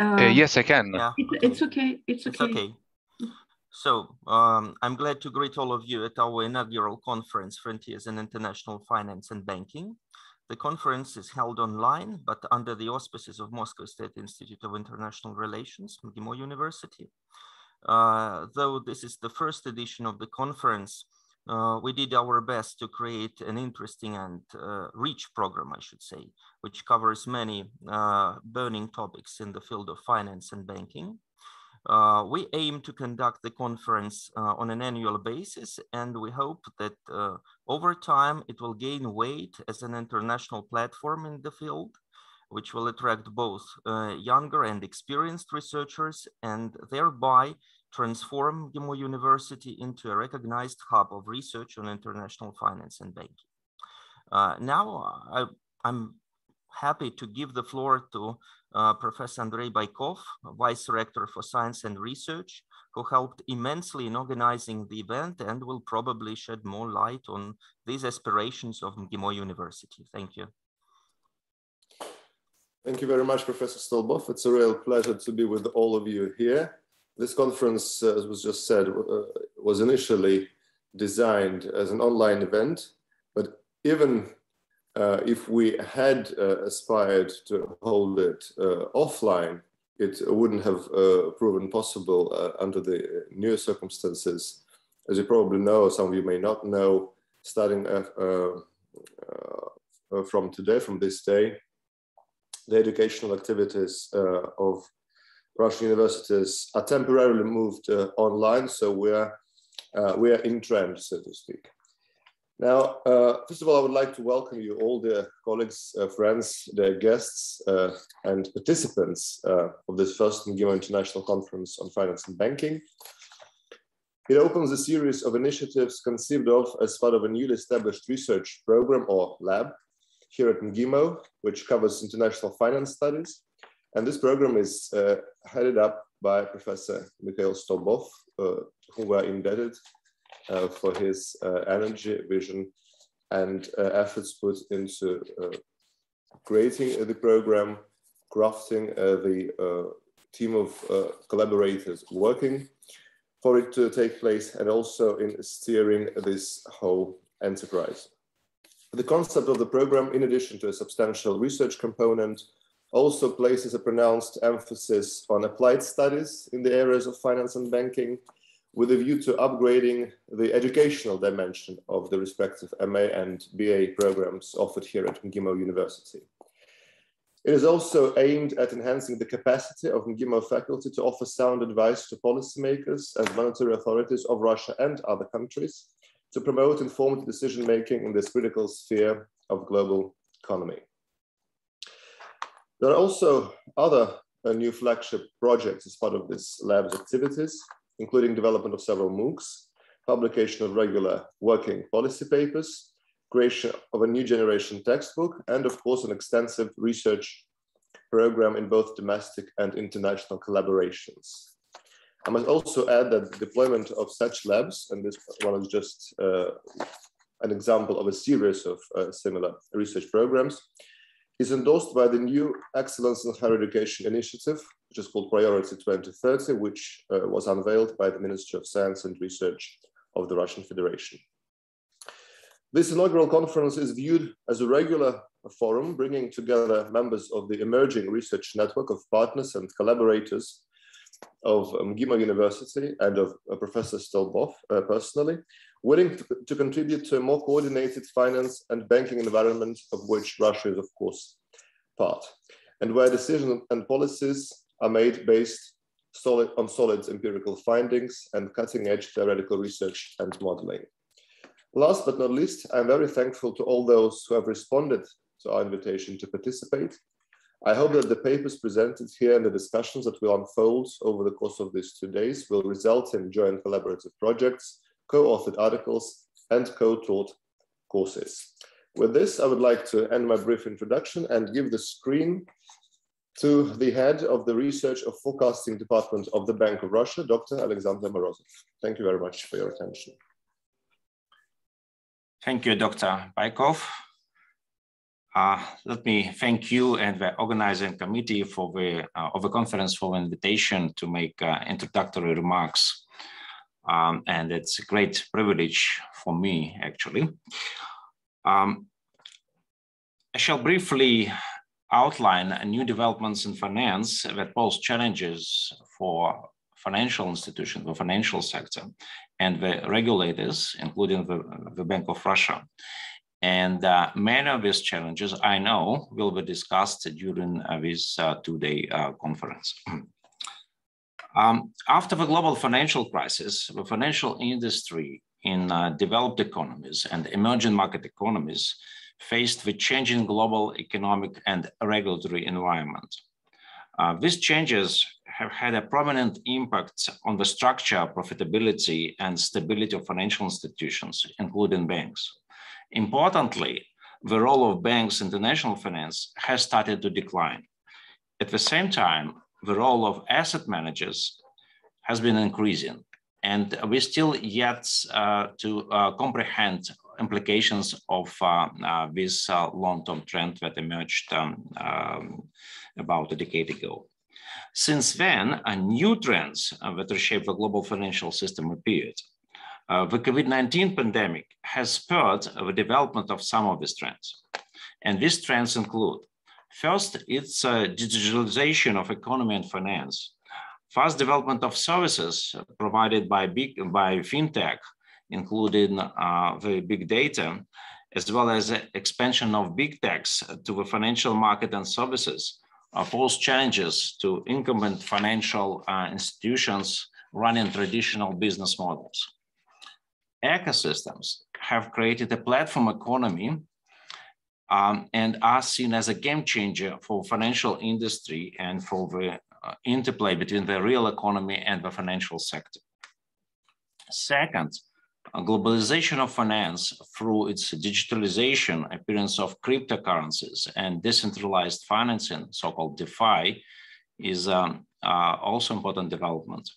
Uh, uh, yes, I can. Yeah. It, it's okay. It's okay. It's okay. So um, I'm glad to greet all of you at our inaugural conference, Frontiers in International Finance and Banking. The conference is held online, but under the auspices of Moscow State Institute of International Relations, MGIMO University. Uh, though this is the first edition of the conference, uh, we did our best to create an interesting and uh, rich program, I should say, which covers many uh, burning topics in the field of finance and banking. Uh, we aim to conduct the conference uh, on an annual basis, and we hope that uh, over time it will gain weight as an international platform in the field, which will attract both younger and experienced researchers and thereby transform Gimmo University into a recognized hub of research on international finance and banking. Uh, now I, am happy to give the floor to uh, Professor Andrei Baikov, Vice Rector for Science and Research, who helped immensely in organizing the event and will probably shed more light on these aspirations of Gimmo University. Thank you. Thank you very much, Professor Stolbov. It's a real pleasure to be with all of you here. This conference, uh, as was just said, uh, was initially designed as an online event, but even uh, if we had uh, aspired to hold it uh, offline, it wouldn't have uh, proven possible under the new circumstances. As you probably know, some of you may not know, starting from today, from this day, the educational activities of Russian universities are temporarily moved uh, online, so we're uh, we're in trend, so to speak. Now, uh, first of all, I would like to welcome you, all the colleagues, uh, friends, the guests, uh, and participants uh, of this first Ngima International Conference on Finance and Banking. It opens a series of initiatives conceived of as part of a newly established research program or lab here at NGIMO, which covers international finance studies and this program is uh, headed up by Professor Mikhail Stobov, uh, we are indebted uh, for his uh, energy, vision, and uh, efforts put into uh, creating the program, crafting the team of collaborators working for it to take place, and also in steering this whole enterprise. The concept of the program, in addition to a substantial research component, also places a pronounced emphasis on applied studies in the areas of finance and banking with a view to upgrading the educational dimension of the respective MA and BA programs offered here at Ngimo University. It is also aimed at enhancing the capacity of Ngimo faculty to offer sound advice to policymakers and monetary authorities of Russia and other countries to promote informed decision-making in this critical sphere of global economy. There are also other uh, new flagship projects as part of this lab's activities, including development of several MOOCs, publication of regular working policy papers, creation of a new generation textbook, and of course, an extensive research program in both domestic and international collaborations. I must also add that the deployment of such labs, and this one is just uh, an example of a series of uh, similar research programs, is endorsed by the new Excellence in Higher Education initiative, which is called Priority 2030, which uh, was unveiled by the Ministry of Science and Research of the Russian Federation. This inaugural conference is viewed as a regular forum bringing together members of the emerging research network of partners and collaborators of MGIMO um, University and of uh, Professor Stolbov uh, personally, willing to, to contribute to a more coordinated finance and banking environment of which Russia is, of course, part, and where decisions and policies are made based solid, on solid empirical findings and cutting-edge theoretical research and modeling. Last but not least, I'm very thankful to all those who have responded to our invitation to participate. I hope that the papers presented here and the discussions that will unfold over the course of these two days will result in joint collaborative projects co-authored articles, and co-taught courses. With this, I would like to end my brief introduction and give the screen to the head of the Research of Forecasting Department of the Bank of Russia, Dr. Alexander Morozov. Thank you very much for your attention. Thank you, Dr. Baikov. Uh, let me thank you and the organizing committee for the, uh, of the conference for the invitation to make uh, introductory remarks um, and it's a great privilege for me, actually. Um, I shall briefly outline new developments in finance that pose challenges for financial institutions, the financial sector, and the regulators, including the, the Bank of Russia. And uh, many of these challenges I know will be discussed during uh, this uh, two day uh, conference. Um, after the global financial crisis, the financial industry in uh, developed economies and emerging market economies faced the changing global economic and regulatory environment. Uh, these changes have had a prominent impact on the structure, profitability, and stability of financial institutions, including banks. Importantly, the role of banks in international finance has started to decline. At the same time, the role of asset managers has been increasing. And we still yet uh, to uh, comprehend implications of uh, uh this uh, long-term trend that emerged um, um, about a decade ago. Since then, new trends uh, that reshape the global financial system appeared. the COVID-19 pandemic has spurred the development of some of these trends. And these trends include First, it's digitalization of economy and finance. Fast development of services provided by, big, by fintech, including uh, the big data, as well as expansion of big techs to the financial market and services, pose uh, challenges to incumbent financial uh, institutions running traditional business models. Ecosystems have created a platform economy um, and are seen as a game changer for financial industry and for the uh, interplay between the real economy and the financial sector. Second, globalization of finance through its digitalization, appearance of cryptocurrencies, and decentralized financing, so-called DeFi, is um, uh, also important development.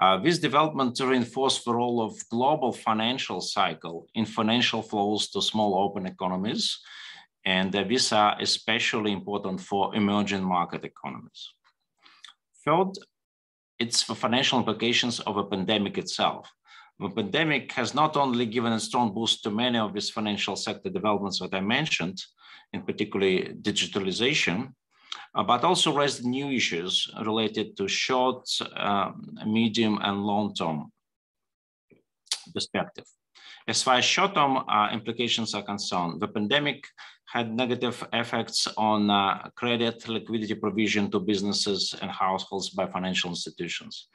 Uh, this development to reinforce the role of global financial cycle in financial flows to small open economies. And uh, these are especially important for emerging market economies. Third, it's the financial implications of a pandemic itself. The pandemic has not only given a strong boost to many of these financial sector developments that I mentioned, in particularly digitalization, uh, but also raised new issues related to short, um, medium, and long-term perspective. As far as short-term uh, implications are concerned, the pandemic had negative effects on uh, credit liquidity provision to businesses and households by financial institutions.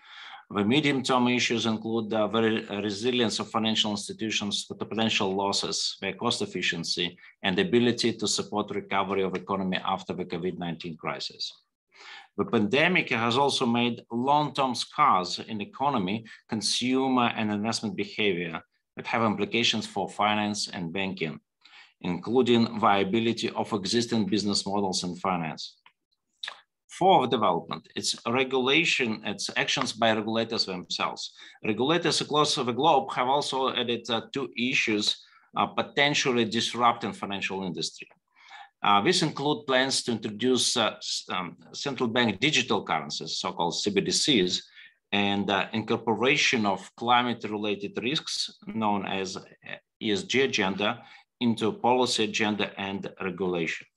The medium-term issues include the very resilience of financial institutions the potential losses, their cost efficiency, and the ability to support recovery of economy after the COVID-19 crisis. The pandemic has also made long-term scars in economy, consumer, and investment behavior that have implications for finance and banking, including viability of existing business models in finance for development. It's regulation, it's actions by regulators themselves. Regulators across the globe have also added uh, two issues uh, potentially disrupting financial industry. Uh, this include plans to introduce uh, um, central bank digital currencies, so-called CBDCs, and uh, incorporation of climate-related risks known as uh, ESG agenda into policy agenda and regulation.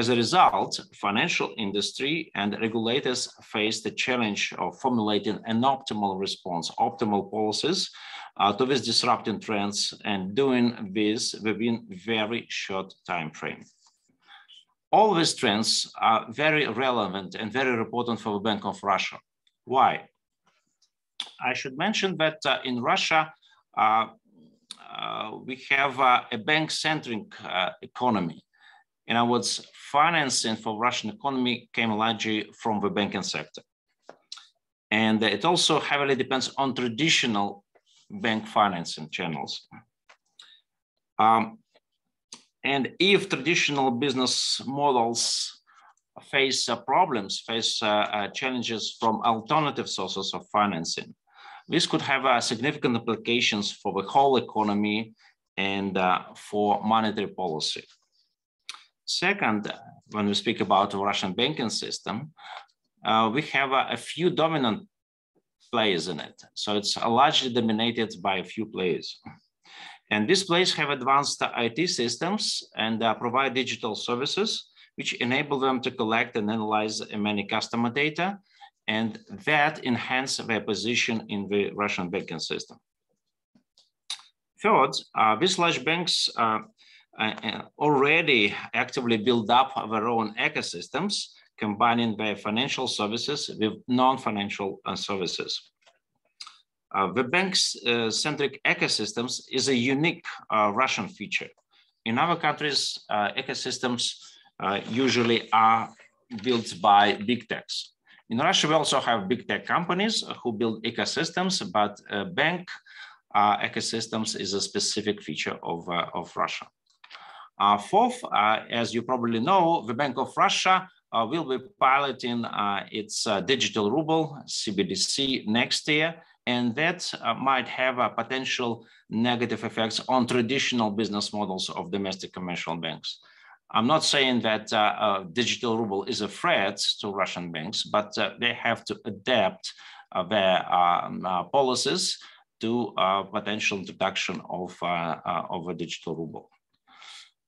As a result, financial industry and regulators face the challenge of formulating an optimal response, optimal policies uh, to these disrupting trends and doing this within very short time frame. All these trends are very relevant and very important for the Bank of Russia. Why? I should mention that uh, in Russia, uh, uh we have uh, a bank-centric uh, economy and I financing for Russian economy came largely from the banking sector. And it also heavily depends on traditional bank financing channels. Um, and if traditional business models face uh, problems, face uh, uh, challenges from alternative sources of financing, this could have uh, significant implications for the whole economy and uh, for monetary policy. Second, when we speak about the Russian banking system, uh, we have a, a, few dominant players in it. So it's largely dominated by a few players. And these players have advanced IT systems and uh, provide digital services, which enable them to collect and analyze many customer data. And that enhance their position in the Russian banking system. Third, uh, these large banks uh, uh, uh, already actively build up their own ecosystems, combining their financial services with non-financial uh, services. Uh, the bank's uh, centric ecosystems is a unique uh, Russian feature. In other countries, ecosystems usually are built by big techs. In Russia, we also have big tech companies who build ecosystems, but bank ecosystems is a specific feature of, of Russia. Uh, fourth, uh, as you probably know, the Bank of Russia uh, will be piloting its digital ruble, CBDC, next year. And that might have a potential negative effects on traditional business models of domestic commercial banks. I'm not saying that uh, uh, digital ruble is a threat to Russian banks, but uh, they have to adapt their um, policies to potential introduction of, of a digital ruble.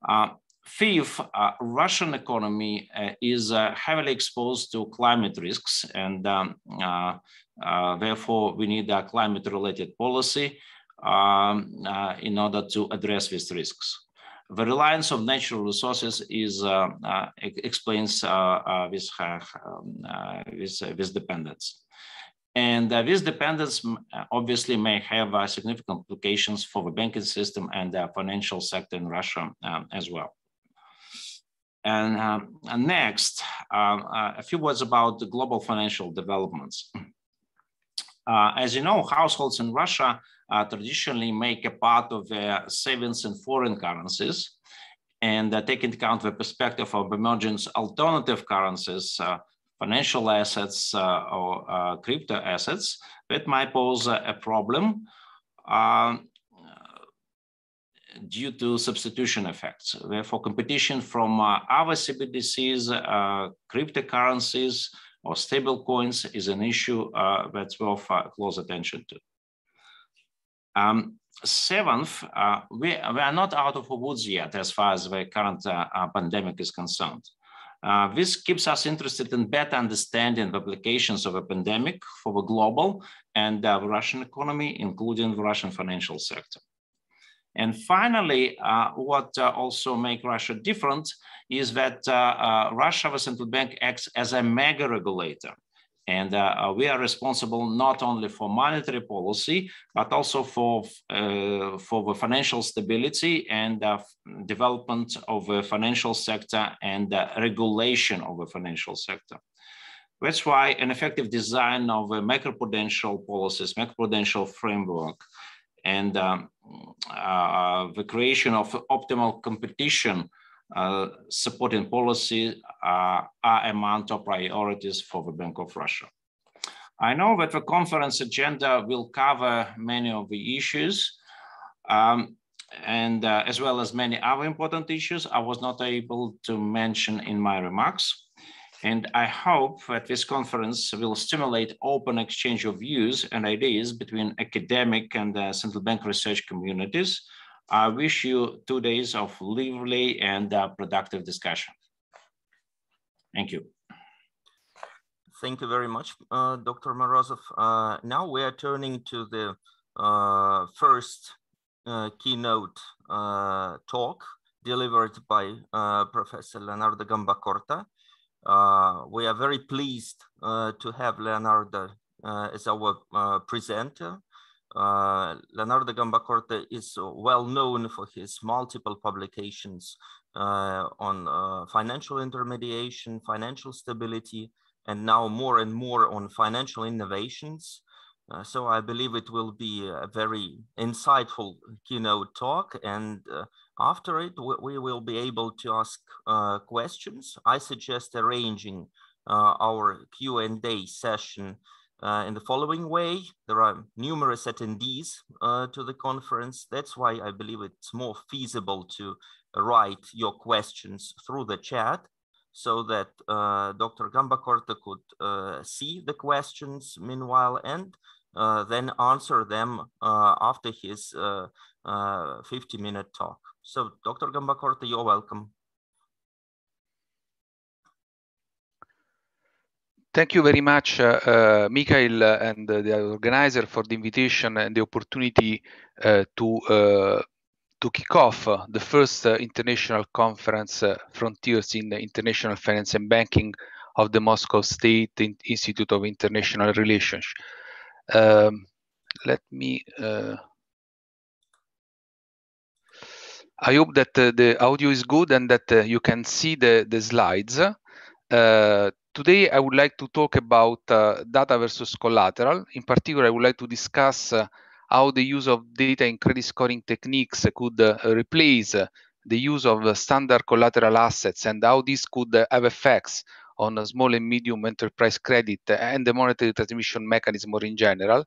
Uh, fifth, uh, Russian economy uh, is uh, heavily exposed to climate risks, and um, uh, uh, therefore we need a climate-related policy um, in order to address these risks. The reliance of natural resources is explains this, um, this, this dependence. And uh, this dependence uh, obviously may have uh, significant implications for the banking system and the financial sector in Russia um, as well. And, um, and next, um, uh, a few words about the global financial developments. Uh, as you know, households in Russia uh, traditionally make a part of their savings in foreign currencies and uh, take into account the perspective of emerging alternative currencies uh, financial assets uh, or uh, crypto assets, that might pose a problem um, due to substitution effects. Therefore, competition from uh, other CBDCs, uh, cryptocurrencies, or stable coins is an issue uh, that's worth uh, close attention to. Um, seventh, we, we, are not out of the woods yet as far as the current pandemic is concerned. Uh, this keeps us interested in better understanding the applications of a pandemic for the global and uh, the Russian economy, including the Russian financial sector. And finally, uh, what uh, also makes Russia different is that uh, uh, Russia, the central bank, acts as a mega regulator. And uh, uh, we are responsible not only for monetary policy, but also for, uh, for the financial stability and uh, development of the financial sector and uh, regulation of the financial sector. That's why an effective design of a macroprudential policies, macroprudential framework, and um, uh, the creation of optimal competition uh, supporting policy uh, are among top priorities for the Bank of Russia. I know that the conference agenda will cover many of the issues, um, and uh, as well as many other important issues I was not able to mention in my remarks. And I hope that this conference will stimulate open exchange of views and ideas between academic and uh, central bank research communities I wish you two days of lively and uh, productive discussion. Thank you. Thank you very much, uh, Dr. Morozov. Uh, now we are turning to the uh, first uh, keynote uh, talk delivered by uh, Professor Leonardo Gambacorta. we are very pleased to have Leonardo as our presenter. Uh, Leonardo Gambacorte is well known for his multiple publications uh, on uh, financial intermediation, financial stability, and now more and more on financial innovations. Uh, so I believe it will be a very insightful keynote talk. And uh, after it, we, we, will be able to ask questions. I suggest arranging our Q&A session uh, in the following way. There are numerous attendees uh, to the conference. That's why I believe it's more feasible to write your questions through the chat so that uh, Dr. Gambakorta could uh, see the questions meanwhile and uh, then answer them uh, after his 50-minute talk. So Dr. Gambakorta, you're welcome. Thank you very much, uh, uh Mikhail and the organizer for the invitation and the opportunity uh, to uh, to kick off the first international conference Frontiers in International Finance and Banking of the Moscow State Institute of International Relations. Um, let me I hope that uh, the audio is good and that uh, you can see the, the slides. Uh, Today, I would like to talk about uh, data versus collateral. In particular, I would like to discuss uh, how the use of data in credit scoring techniques could uh, replace uh, the use of uh, standard collateral assets and how this could uh, have effects on small and medium enterprise credit and the monetary transmission mechanism or in general.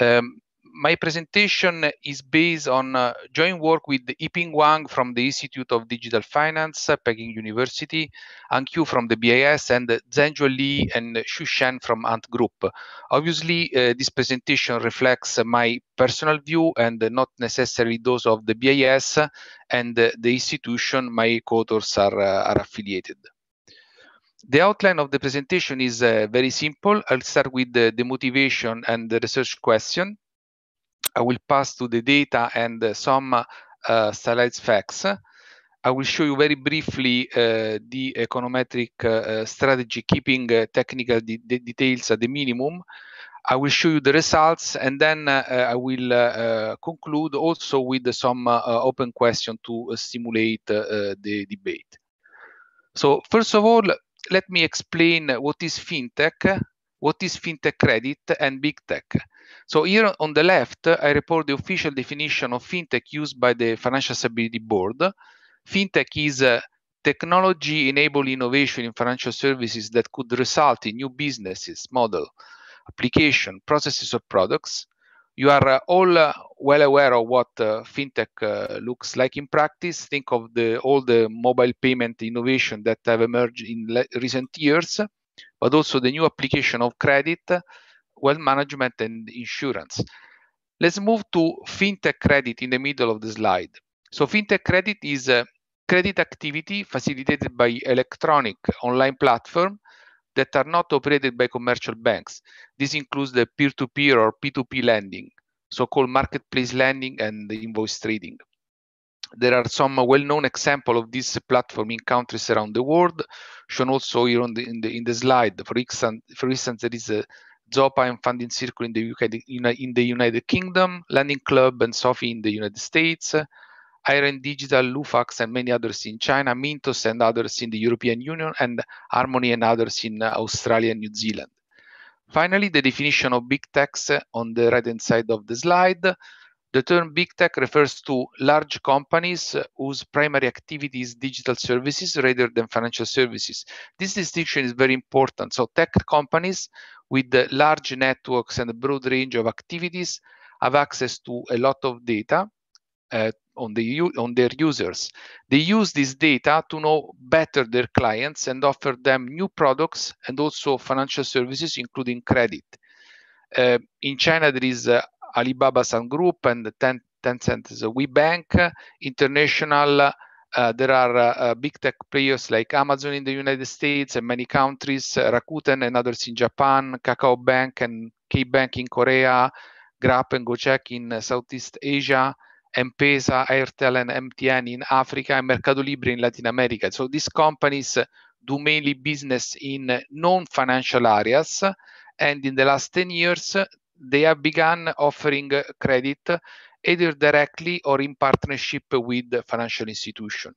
Um, my presentation is based on uh, joint work with Yiping Wang from the Institute of Digital Finance, uh, Peking University, Anqiu from the BIS, and Zhenjo Li and Shen from Ant Group. Obviously, uh, this presentation reflects my personal view and not necessarily those of the BIS uh, and the institution my co-authors are, uh, are affiliated. The outline of the presentation is uh, very simple. I'll start with the, the, motivation and the research question. I will pass to the data and uh, some uh, slides facts. I will show you very briefly uh, the econometric strategy, keeping technical de de details at the minimum. I will show you the results and then uh, I will uh, uh, conclude also with some open question to stimulate the debate. So first of all, let me explain what is FinTech, what is FinTech credit and Big Tech. So here on the left, I report the official definition of fintech used by the Financial Stability Board. Fintech is technology enabled innovation in financial services that could result in new businesses, model, application, processes or products. You are uh, all uh, well aware of what uh, fintech uh, looks like in practice. Think of the, all the mobile payment innovation that have emerged in recent years, but also the new application of credit, wealth management and insurance. Let's move to fintech credit in the middle of the slide. So fintech credit is a credit activity facilitated by electronic online platform that are not operated by commercial banks. This includes the peer-to-peer or P2P lending, so-called marketplace lending and invoice trading. There are some well-known example of this platform in countries around the world, shown also here on the, in, the, in the slide. For instance, for instance, there is a Zopa and Funding Circle in the UK, in, the United Kingdom, Lending Club and Sophie in the United States, Iron Digital, Lufax, and many others in China, Mintos and others in the European Union, and Harmony and others in uh, Australia and New Zealand. Finally, the definition of big techs on the right-hand side of the slide. The term big tech refers to large companies whose primary activity is digital services rather than financial services. This distinction is very important. So, tech companies with large networks and a broad range of activities have access to a lot of data uh, on, the, on their users. They use this data to know better their clients and offer them new products and also financial services, including credit. Uh, in China, there is Alibaba Sun Group and Ten Tencent is a WeBank. International, uh, there are uh, big tech players like Amazon in the United States and many countries, uh, Rakuten and others in Japan, Kakao Bank and KBank in Korea, Grab and Gojek in Southeast Asia, M-Pesa, Airtel, and MTN in Africa, and Mercado Libre in Latin America. So these companies do mainly business in non-financial areas. And in the last 10 years, they have begun offering credit either directly or in partnership with financial institutions.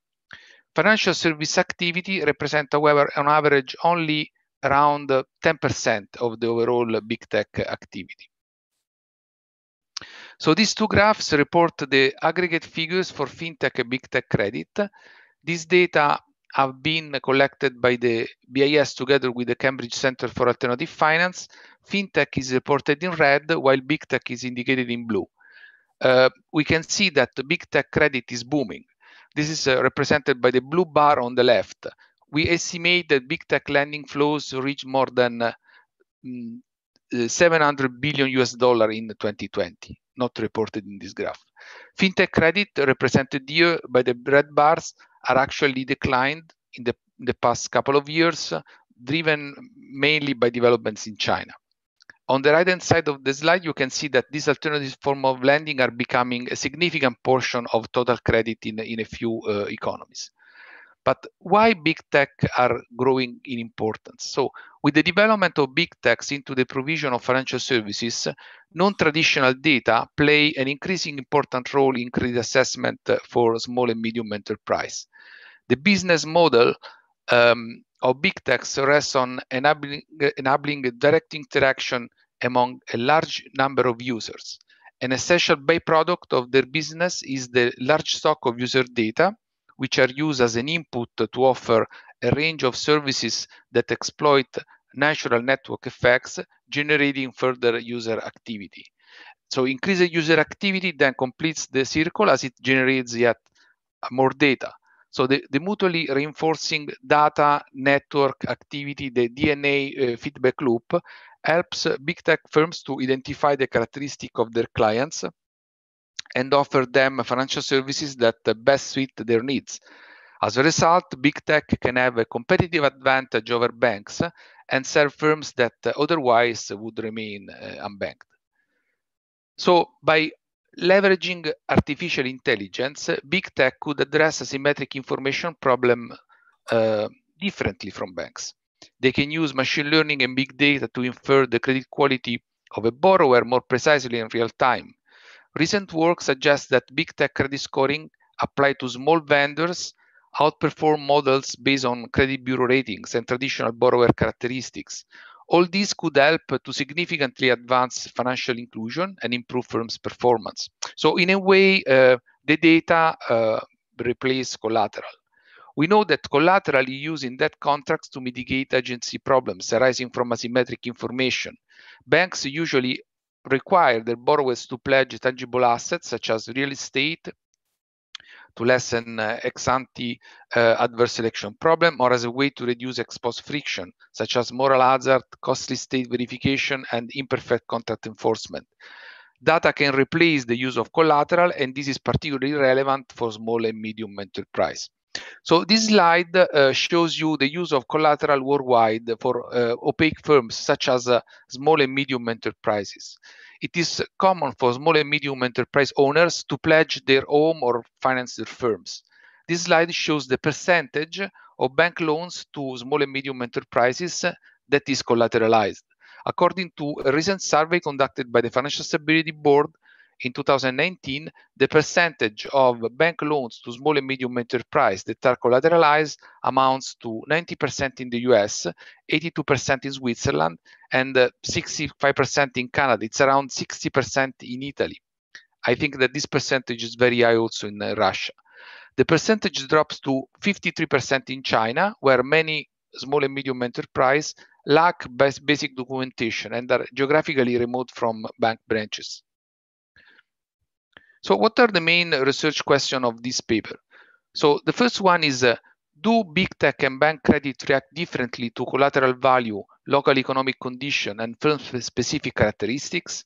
Financial service activity represent, however, on average only around 10% of the overall big tech activity. So these two graphs report the aggregate figures for fintech and big tech credit. This data have been collected by the BIS together with the Cambridge Center for Alternative Finance. FinTech is reported in red, while Big Tech is indicated in blue. Uh, we can see that the Big Tech credit is booming. This is uh, represented by the blue bar on the left. We estimate that Big Tech lending flows reach more than uh, mm, uh 700 billion US dollar in 2020, not reported in this graph. FinTech credit represented here by the red bars are actually declined in the, the past couple of years, driven mainly by developments in China. On the right-hand side of the slide, you can see that these alternative form of lending are becoming a significant portion of total credit in, in a few uh, economies. But why big tech are growing in importance? So, with the development of big techs into the provision of financial services, non traditional data play an increasing important role in credit assessment uh, for small and medium enterprise. The business model um, of big techs rests on enabling, enabling direct interaction among a large number of users. An essential byproduct of their business is the large stock of user data which are used as an input to offer a range of services that exploit natural network effects, generating further user activity. So increased user activity then completes the circle as it generates yet more data. So the, the mutually reinforcing data network activity, the DNA uh, feedback loop, helps big tech firms to identify the characteristic of their clients and offer them financial services that best suit their needs. As a result, big tech can have a competitive advantage over banks and serve firms that otherwise would remain uh, unbanked. So, by leveraging artificial intelligence, big tech could address asymmetric information problem uh, differently from banks. They can use machine learning and big data to infer the credit quality of a borrower more precisely in real time, Recent work suggests that big tech credit scoring applied to small vendors outperform models based on credit bureau ratings and traditional borrower characteristics. All this could help to significantly advance financial inclusion and improve firms' performance. So, in a way, uh, the data uh, replace collateral. We know that collateral is used in debt contracts to mitigate agency problems arising from asymmetric information. Banks usually require their borrowers to pledge tangible assets such as real estate to lessen uh, ex ante uh, adverse selection problem or as a way to reduce ex post friction, such as moral hazard, costly state verification, and imperfect contract enforcement. Data can replace the use of collateral, and this is particularly relevant for small and medium enterprise. So this slide uh, shows you the use of collateral worldwide for uh, opaque firms such as uh, small and medium enterprises. It is common for small and medium enterprise owners to pledge their home or finance their firms. This slide shows the percentage of bank loans to small and medium enterprises that is collateralized. According to a recent survey conducted by the Financial Stability Board, in 2019, the percentage of bank loans to small and medium enterprise that are collateralized amounts to 90% in the US, 82% in Switzerland, and 65% uh, in Canada. It's around 60% in Italy. I think that this percentage is very high also in uh, Russia. The percentage drops to 53% in China, where many small and medium enterprise lack basic documentation and are geographically remote from bank branches. So what are the main research questions of this paper? So the first one is, uh, do big tech and bank credit react differently to collateral value, local economic condition, and firm-specific characteristics?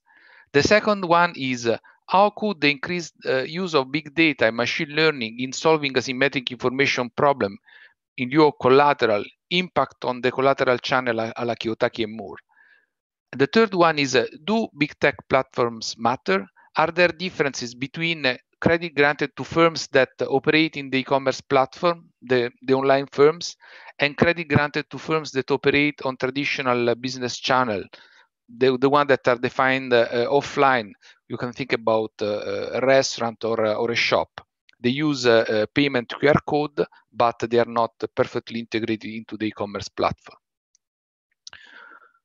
The second one is, uh, how could the increased uh, use of big data and machine learning in solving asymmetric information problem in lieu of collateral impact on the collateral channel uh, a la Kiyotaki and Moore? The third one is, uh, do big tech platforms matter? Are there differences between uh, credit granted to firms that operate in the e-commerce platform, the, the online firms, and credit granted to firms that operate on traditional uh, business channel, the, the one that are defined uh, uh offline. You can think about uh, a restaurant or, or a shop. They use a, a payment QR code, but they are not perfectly integrated into the e-commerce platform.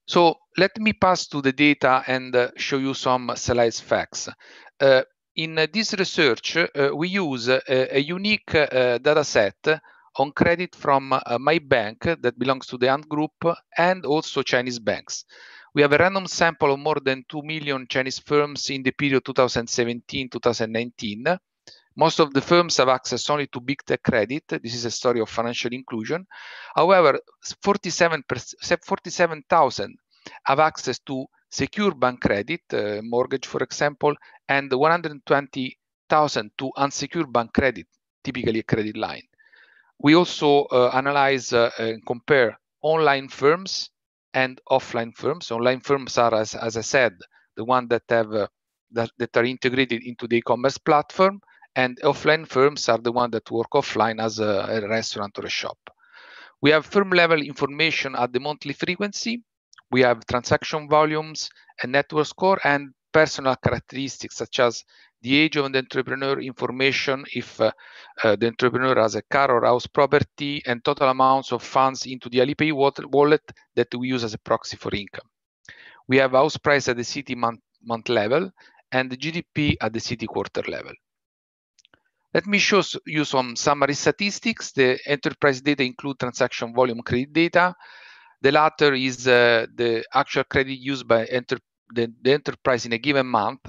So let me pass to the data and uh, show you some slice facts. Uh, in this research, uh, we use a, uh, a unique uh, data set on credit from uh, my bank that belongs to the Ant Group and also Chinese banks. We have a random sample of more than 2 million Chinese firms in the period 2017-2019 most of the firms have access only to big tech credit. This is a story of financial inclusion. However, 47,000 have access to secure bank credit, uh, mortgage, for example, and 120,000 to unsecured bank credit, typically a credit line. We also uh, analyze uh, and compare online firms and offline firms. Online firms are, as, as I said, the ones that have uh, that, that are integrated into the e-commerce platform and offline firms are the ones that work offline as a, a restaurant or a shop. We have firm level information at the monthly frequency. We have transaction volumes and network score and personal characteristics such as the age of the entrepreneur information if uh, uh, the entrepreneur has a car or house property and total amounts of funds into the Alipay wallet that we use as a proxy for income. We have house price at the city month, month level and the GDP at the city quarter level. Let me show you some summary statistics. The enterprise data include transaction volume credit data. The latter is uh, the actual credit used by enter the, the, enterprise in a given month.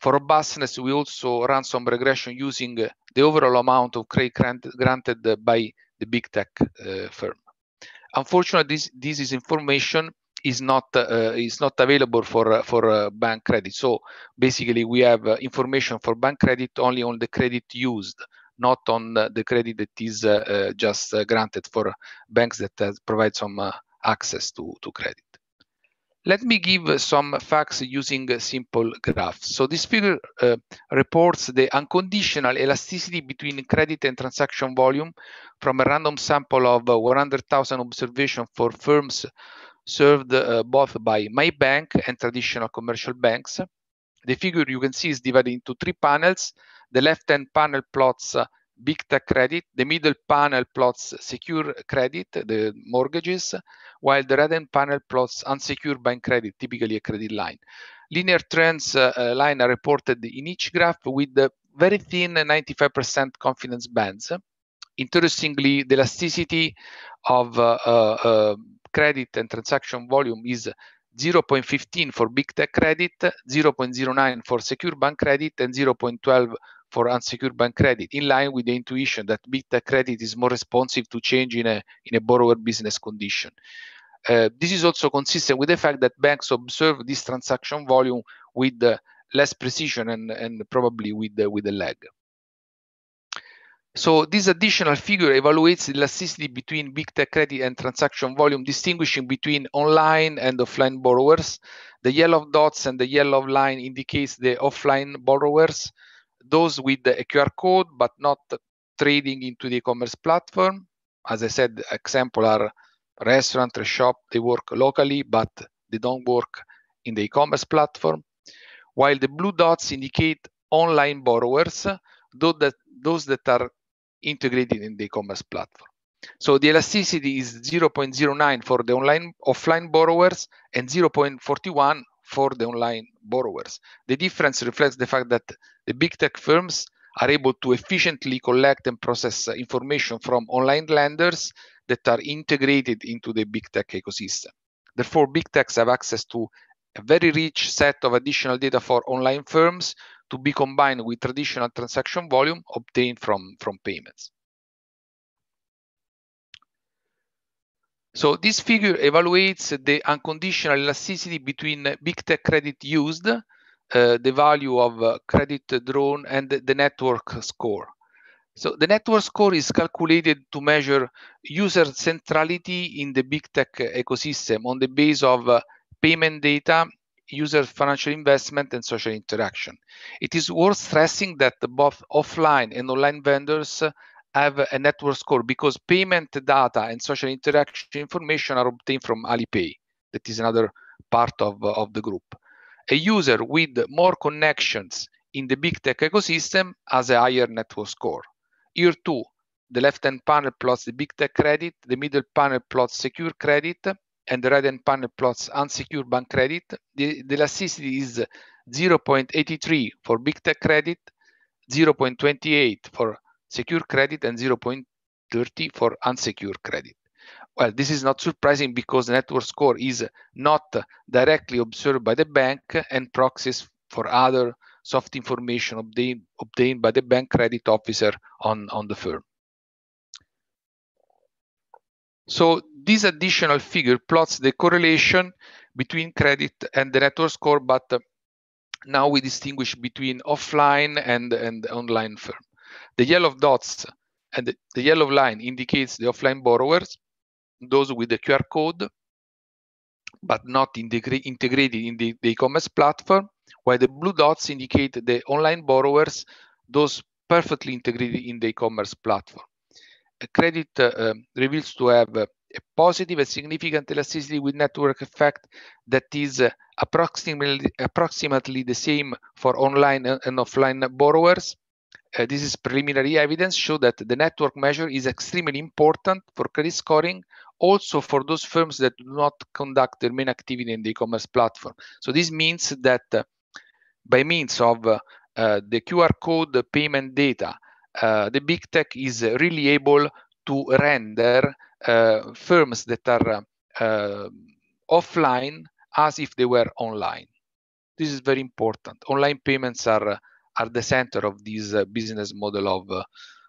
For robustness, we also run some regression using the overall amount of credit grant granted by the big tech uh, firm. Unfortunately, this, this is information is not uh, is not available for uh, for uh, bank credit. So basically, we have uh, information for bank credit only on the credit used, not on the credit that is just granted for banks that provide some access to to credit. Let me give some facts using simple graphs. So this figure uh, reports the unconditional elasticity between credit and transaction volume from a random sample of 100,000 observations for firms served uh, both by my bank and traditional commercial banks. The figure you can see is divided into three panels. The left-hand panel plots uh, big tech credit, the middle panel plots secure credit, the mortgages, while the right-hand panel plots unsecured bank credit, typically a credit line. Linear trends uh, uh line are reported in each graph with the uh, very thin 95% confidence bands. Interestingly, the elasticity of uh, uh credit and transaction volume is 0.15 for big tech credit, 0.09 for secure bank credit, and 0.12 for unsecured bank credit, in line with the intuition that big tech credit is more responsive to change in a, in a borrower business condition. Uh, this is also consistent with the fact that banks observe this transaction volume with uh, less precision and, and probably with, uh, with a lag. So this additional figure evaluates elasticity between big tech credit and transaction volume, distinguishing between online and offline borrowers. The yellow dots and the yellow line indicates the offline borrowers, those with the QR code but not trading into the e-commerce platform. As I said, example are restaurant, or shop, they work locally, but they don't work in the e-commerce platform. While the blue dots indicate online borrowers, those that, those that are integrated in the e-commerce platform. So the elasticity is 0.09 for the online offline borrowers and 0.41 for the online borrowers. The difference reflects the fact that the big tech firms are able to efficiently collect and process uh, information from online lenders that are integrated into the big tech ecosystem. Therefore, big techs have access to a very rich set of additional data for online firms to be combined with traditional transaction volume obtained from, from payments. So this figure evaluates the unconditional elasticity between big tech credit used, uh, the value of uh, credit drawn, and the network score. So the network score is calculated to measure user centrality in the big tech ecosystem on the base of uh, payment data user financial investment and social interaction. It is worth stressing that both offline and online vendors have a network score because payment data and social interaction information are obtained from Alipay. That is another part of, of the group. A user with more connections in the big tech ecosystem has a higher network score. Here too, the left-hand panel plots the big tech credit, the middle panel plots secure credit, and the right-hand panel plots unsecured bank credit. The, the elasticity is 0.83 for big tech credit, 0.28 for secure credit, and 0.30 for unsecured credit. Well, this is not surprising because the network score is not directly observed by the bank and proxies for other soft information obtained, obtained by the bank credit officer on, on the firm. So this additional figure plots the correlation between credit and the network score, but uh, now we distinguish between offline and, and online firm. The yellow dots and the, the yellow line indicates the offline borrowers, those with the QR code, but not integrated in the, the e-commerce platform, while the blue dots indicate the online borrowers, those perfectly integrated in the e-commerce platform credit ehm, reveals to have a positive and significant elasticity with network effect that is approximately, approximately the same for online and offline borrowers. Uh, this is preliminary evidence show that the network measure is extremely important for credit scoring also for those firms that do not conduct their main activity in the e-commerce platform so this means that uh, by means of uh, uh the qr code the payment data uh, the big tech is really able to render uh, firms that are uh, offline as if they were online. This is very important. Online payments are are the center of this business model of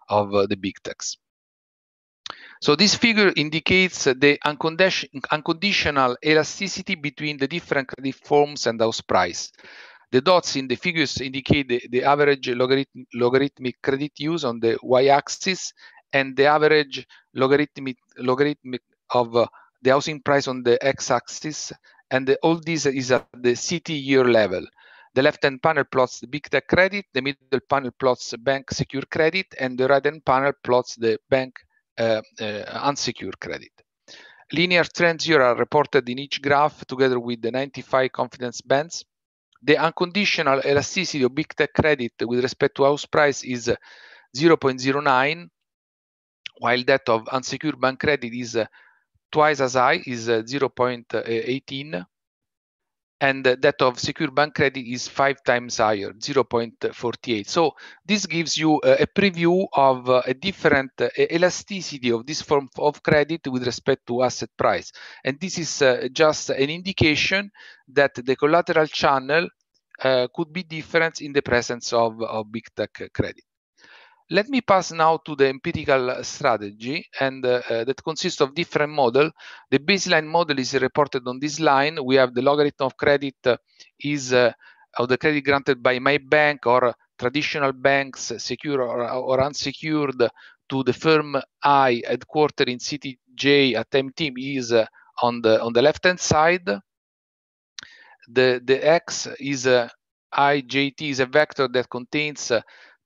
of the big techs. So this figure indicates the uncondition, unconditional elasticity between the different credit forms and house price. The dots in the figures indicate the, the average logarithmic, logarithmic credit use on the y-axis and the average logarithmic, logarithmic of uh, the housing price on the x-axis, and the, all this is at the city year level. The left-hand panel plots the big tech credit, the middle panel plots bank secure credit, and the right-hand panel plots the bank uh, uh, unsecured credit. Linear trends here are reported in each graph together with the 95 confidence bands the unconditional elasticity of big tech credit with respect to house price is 0.09, while that of unsecured bank credit is uh, twice as high, is uh, 0.18 and that of secure bank credit is five times higher 0.48 so this gives you a preview of uh, a different uh, elasticity of this form of credit with respect to asset price and this is uh, just an indication that the collateral channel could be different in the presence of, big tech credit let me pass now to the empirical strategy and uh, uh, that consists of different model. The baseline model is reported on this line. We have the logarithm of credit uh, is uh, of the credit granted by my bank or traditional banks, secure or, or unsecured, to the firm I headquartered in city J at team is uh, on the on the left hand side. The the X is a uh, IJT is a vector that contains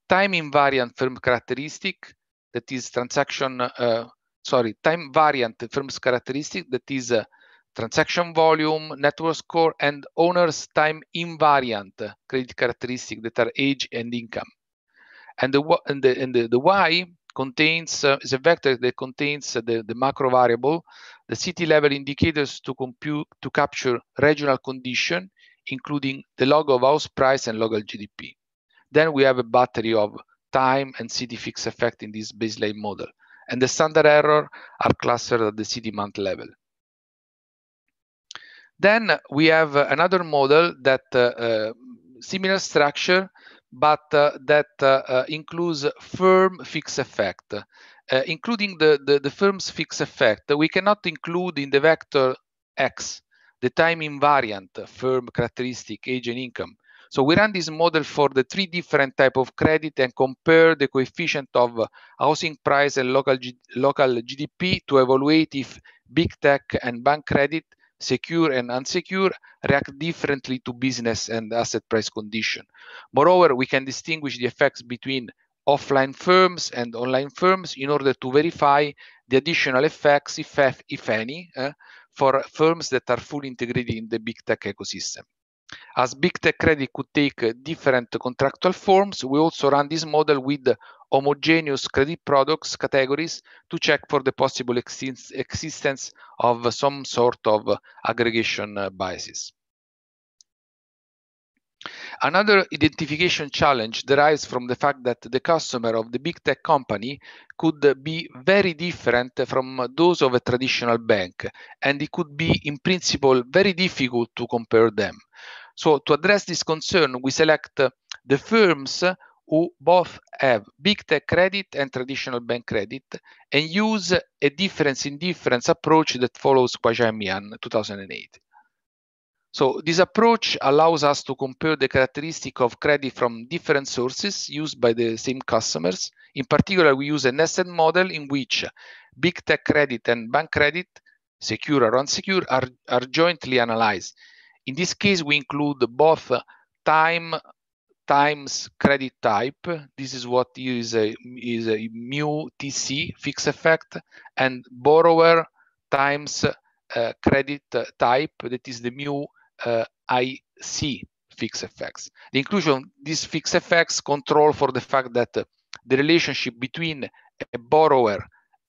time invariant firm characteristic that is transaction, uh, sorry, time variant firm's characteristic that is uh, transaction volume, network score, and owner's time invariant uh, credit characteristic that are age and income. And the, and the, and the, the Y contains uh, is a vector that contains the, the macro variable, the city level indicators to compute to capture regional condition, including the log of house price and local GDP. Then we have a battery of time and city fix effect in this baseline model. And the standard error are clustered at the city month level. Then we have another model that uh, uh similar structure, but uh, that uh, uh, includes firm fix effect. including the, the, the firm's fix effect, we cannot include in the vector x the time invariant firm characteristic age and income so we ran this model for the three different type of credit and compare the coefficient of housing price and local, G local GDP to evaluate if big tech and bank credit, secure and unsecure, react differently to business and asset price condition. Moreover, we can distinguish the effects between offline firms and online firms in order to verify the additional effects, if, if any, uh, for firms that are fully integrated in the big tech ecosystem. As big tech credit could take uh, different contractual forms, we also run this model with homogeneous credit products categories to check for the possible existence of some sort of aggregation uh, biases. Another identification challenge derives from the fact that the customer of the big tech company could be very different from those of a traditional bank, and it could be, in principle, very difficult to compare them. So to address this concern, we select the firms who both have big tech credit and traditional bank credit and use a difference in difference approach that follows Mian 2008. So this approach allows us to compare the characteristic of credit from different sources used by the same customers. In particular, we use a nested model in which big tech credit and bank credit, secure or unsecure, are, are jointly analyzed in this case, we include both time times credit type. This is what is a, is a mu TC fixed effect and borrower times uh, credit type that is the mu uh, IC fixed effects. The inclusion of these fixed effects control for the fact that the relationship between a borrower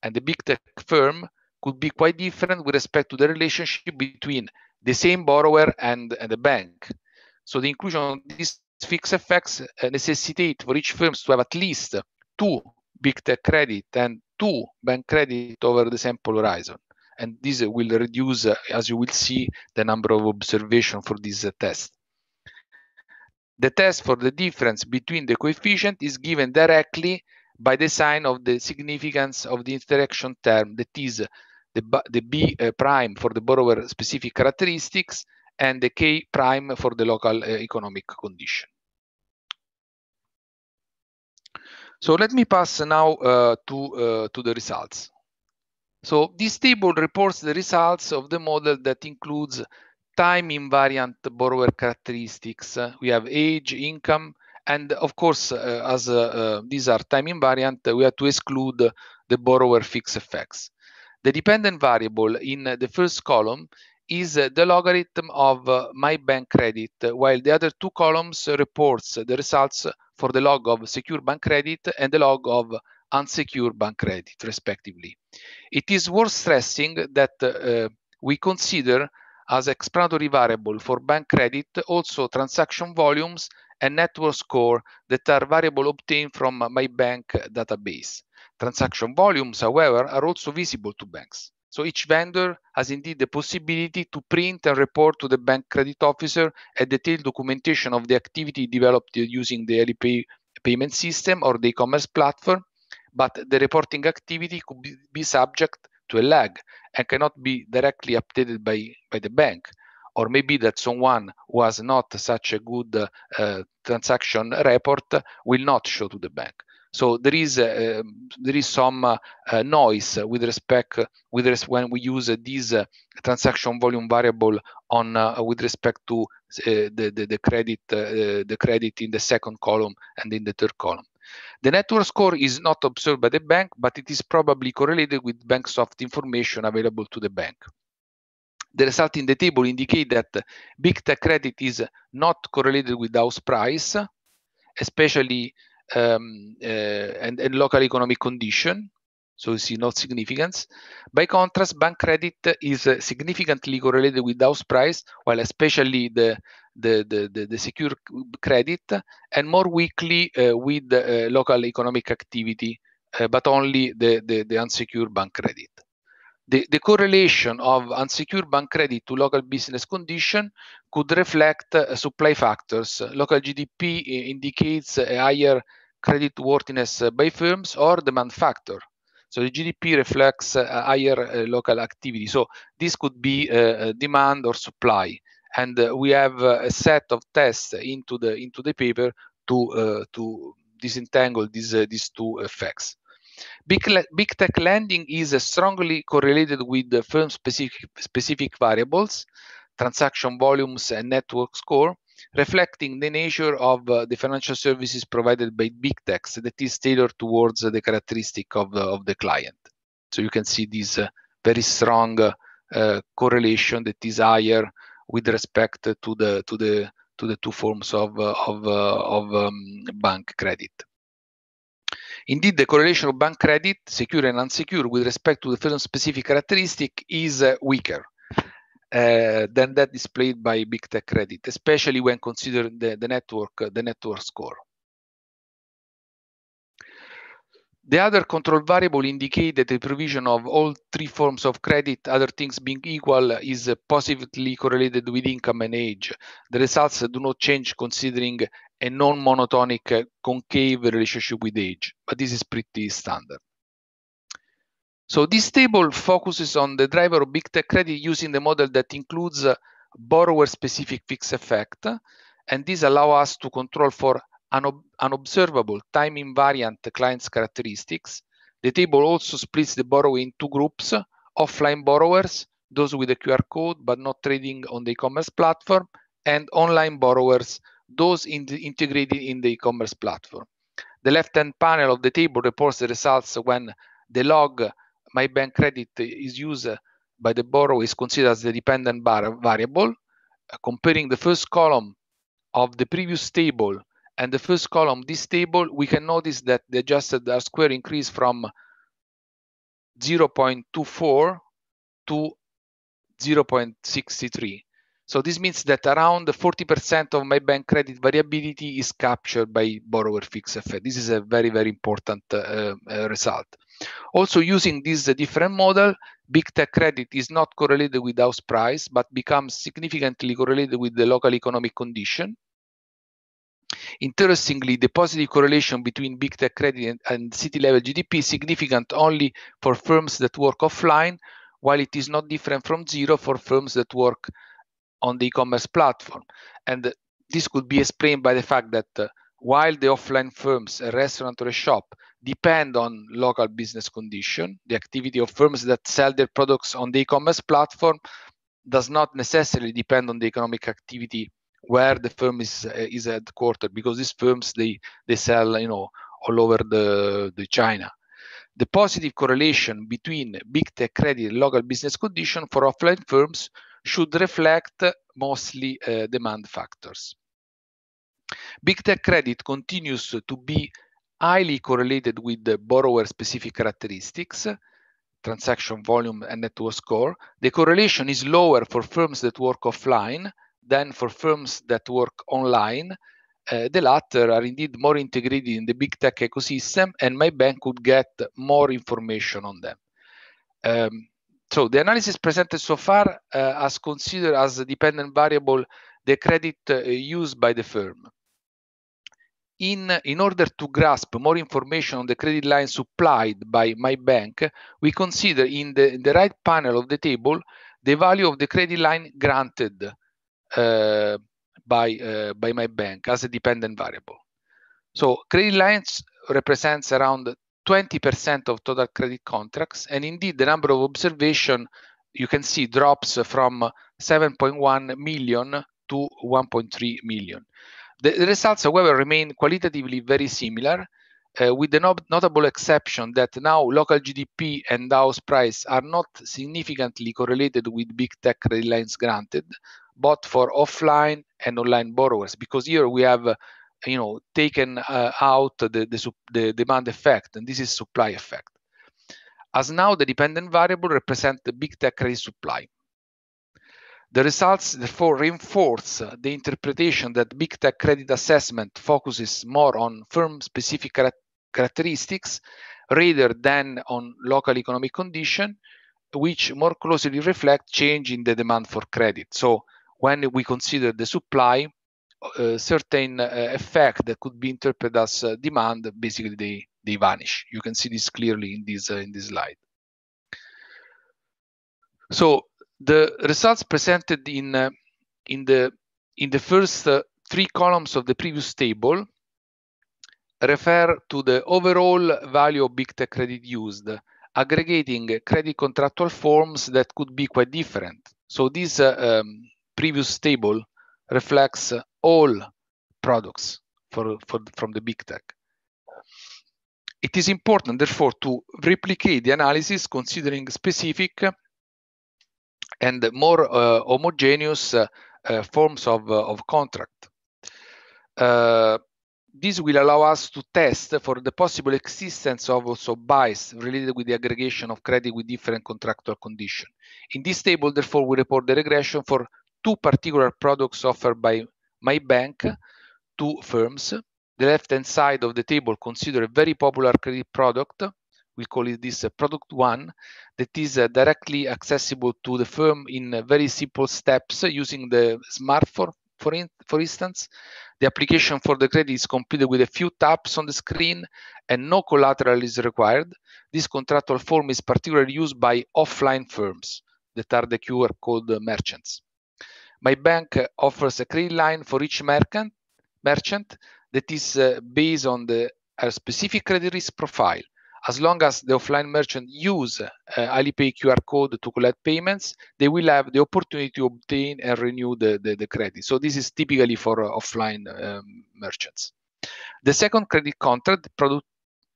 and a big tech firm could be quite different with respect to the relationship between the same borrower and, and the bank. So the inclusion of these fixed effects uh, necessitate for each firm to have at least two big tech credit and two bank credit over the sample horizon. And this will reduce, uh, as you will see, the number of observation for this uh, test. The test for the difference between the coefficient is given directly by the sign of the significance of the interaction term that is the, the B uh, prime for the borrower specific characteristics, and the K prime for the local uh, economic condition. So let me pass now uh, to, to the results. So this table reports the results of the model that includes time invariant borrower characteristics. We have age, income, and of course, uh, as uh, uh, these are time invariant, we have to exclude the borrower fixed effects. The dependent variable in the first column is the logarithm of my bank credit, while the other two columns reports the results for the log of secure bank credit and the log of unsecured bank credit, respectively. It is worth stressing that uh, we consider as explanatory variable for bank credit also transaction volumes and network score that are variable obtained from my bank database. Transaction volumes, however, are also visible to banks. So each vendor has indeed the possibility to print and report to the bank credit officer a detailed documentation of the activity developed using the LPay payment system or the e-commerce platform, but the reporting activity could be, be subject to a lag and cannot be directly updated by, by the bank. Or maybe that someone who has not such a good uh, transaction report will not show to the bank. So there is uh, um, there is some uh, noise with respect with res- when we use this uh, transaction volume variable on with respect to the, the, the credit the credit in the second column and in the third column. The network score is not observed by the bank, but it is probably correlated with bank soft information available to the bank. The result in the table indicate that big tech credit is not correlated with house price, especially um, uh, and, and local economic condition, so you see no significance. By contrast, bank credit is uh, significantly correlated with house price, while especially the the, the, the, the secure credit, and more weakly uh, with uh, local economic activity, uh, but only the, the, the unsecured bank credit. The, the, correlation of unsecured bank credit to local business condition could reflect uh, supply factors. Local GDP uh, indicates a higher creditworthiness uh, by firms or demand factor. So the GDP reflects uh, higher uh, local activity. So this could be demand or supply, and we have a set of tests into the into the paper to to disentangle these these two effects. Big, big, tech lending is uh, strongly correlated with the firm specific, specific variables, transaction volumes and network score, reflecting the nature of uh, the financial services provided by big techs that is tailored towards the characteristic of the, uh, of the client. So you can see this uh, very strong correlation that is higher with respect to the to the to the two forms of of, of um, bank credit. Indeed, the correlation of bank credit, secure and unsecure, with respect to the firm specific characteristic is uh, weaker. Eh, than that displayed by big tech credit, especially when considering the, the network, the network score. The other control variable indicate that the provision of all three forms of credit, other things being equal, is positively correlated with income and age. The results do not change considering a non-monotonic concave relationship with age, but this is pretty standard. So this table focuses on the driver of big tech credit using the model that includes borrower-specific fixed effect, and this allow us to control for an unobservable time invariant clients characteristics. The table also splits the borrower in two groups, offline borrowers, those with a QR code but not trading on the e-commerce platform, and online borrowers, those in integrated in the e-commerce platform. The left-hand panel of the table reports the results when the log my bank credit is used by the borrower is considered as the dependent variable. Uh, comparing the first column of the previous table and the first column this table, we can notice that the adjusted R square increased from 0.24 to 0.63. So this means that around 40% of my bank credit variability is captured by borrower fixed effect. This is a very, very important uh, uh, result. Also using this different model, big tech credit is not correlated with house price, but becomes significantly correlated with the local economic condition. Interestingly, the positive correlation between big tech credit and, city level GDP is significant only for firms that work offline, while it is not different from zero for firms that work on the e-commerce platform. And this could be explained by the fact that uh, while the offline firms, a restaurant or a shop, depend on local business condition. The activity of firms that sell their products on the e-commerce platform does not necessarily depend on the economic activity where the firm is uh, is headquartered because these firms they they sell you know all over the, the China. The positive correlation between big tech credit and local business condition for offline firms should reflect mostly uh, demand factors. Big tech credit continues to be highly correlated with the borrower-specific characteristics, transaction volume and net worth score. The correlation is lower for firms that work offline than for firms that work online. Uh, the latter are indeed more integrated in the big tech ecosystem, and my bank could get more information on them. Um, so the analysis presented so far uh, has considered as a dependent variable the credit uh, used by the firm in, in order to grasp more information on the credit line supplied by my bank, we consider in the, in the right panel of the table the value of the credit line granted uh, by, uh, by my bank as a dependent variable. So credit lines represents around 20% of total credit contracts. And indeed, the number of observation you can see drops from 7.1 million to 1.3 million. The, the results, however, remain qualitatively very similar, uh, with the no notable exception that now local GDP and house price are not significantly correlated with big tech credit lines granted, both for offline and online borrowers, because here we have, uh, you know, taken uh, out the, the, the demand effect, and this is supply effect. As now, the dependent variable represents the big tech credit supply. The results therefore reinforce the interpretation that big tech credit assessment focuses more on firm-specific characteristics rather than on local economic condition, which more closely reflect change in the demand for credit. So when we consider the supply, uh, certain uh, effect that could be interpreted as uh, demand, basically they, they vanish. You can see this clearly in this, uh, in this slide. So the results presented in, uh, in, the, in the first uh, three columns of the previous table refer to the overall value of big tech credit used, aggregating credit contractual forms that could be quite different. So this uh, um, previous table reflects all products for, for, from the big tech. It is important, therefore, to replicate the analysis considering specific and more uh, homogeneous uh, uh, forms of, of contract. this will allow us to test for the possible existence of also bias related with the aggregation of credit with different contractual conditions. In this table, therefore, we report the regression for two particular products offered by my bank two firms. The left-hand side of the table consider a very popular credit product we call it this uh, product one, that is uh, directly accessible to the firm in uh, very simple steps using the smartphone, for, in, for instance. The application for the credit is completed with a few taps on the screen and no collateral is required. This contractual form is particularly used by offline firms that are the QR code merchants. My bank offers a credit line for each merchant, merchant that is based on the a specific credit risk profile as long as the offline merchant use uh, Alipay QR code to collect payments, they will have the opportunity to obtain and renew the, the, the credit. So this is typically for uh, offline um, merchants. The second credit contract, the product,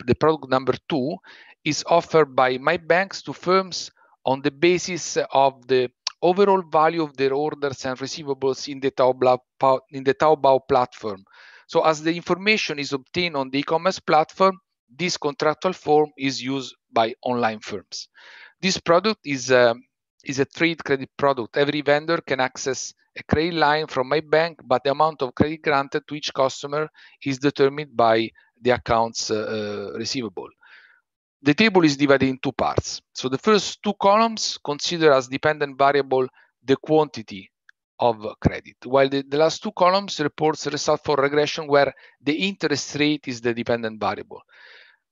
the product number two, is offered by my banks to firms on the basis of the overall value of their orders and receivables in the Taobao, in the Taobao platform. So as the information is obtained on the e-commerce platform, this contractual form is used by online firms. This product is a, um, is a trade credit product. Every vendor can access a credit line from my bank, but the amount of credit granted to each customer is determined by the account's uh, uh, receivable. The table is divided in two parts. So the first two columns consider as dependent variable the quantity of credit, while the, the last two columns reports result for regression where the interest rate is the dependent variable.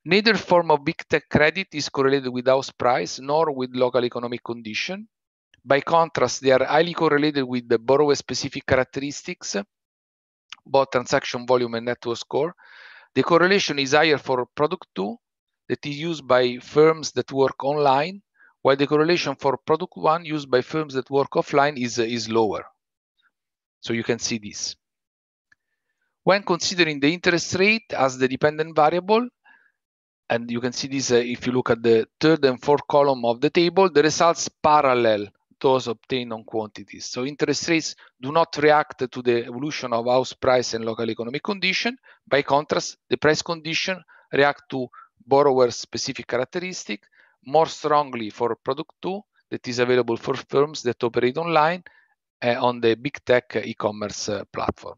Neither form of big tech credit is correlated with house price nor with local economic condition. By contrast, they are highly correlated with the borrower-specific characteristics, both transaction volume and network score. The correlation is higher for product two, that is used by firms that work online, while the correlation for product one used by firms that work offline is, is lower. So you can see this. When considering the interest rate as the dependent variable, and you can see this uh, if you look at the third and fourth column of the table, the results parallel those obtained on quantities. So interest rates do not react to the evolution of house price and local economic condition. By contrast, the price condition react to borrower specific characteristic more strongly for product 2 that is available for firms that operate online uh, on the big tech e-commerce uh, platform.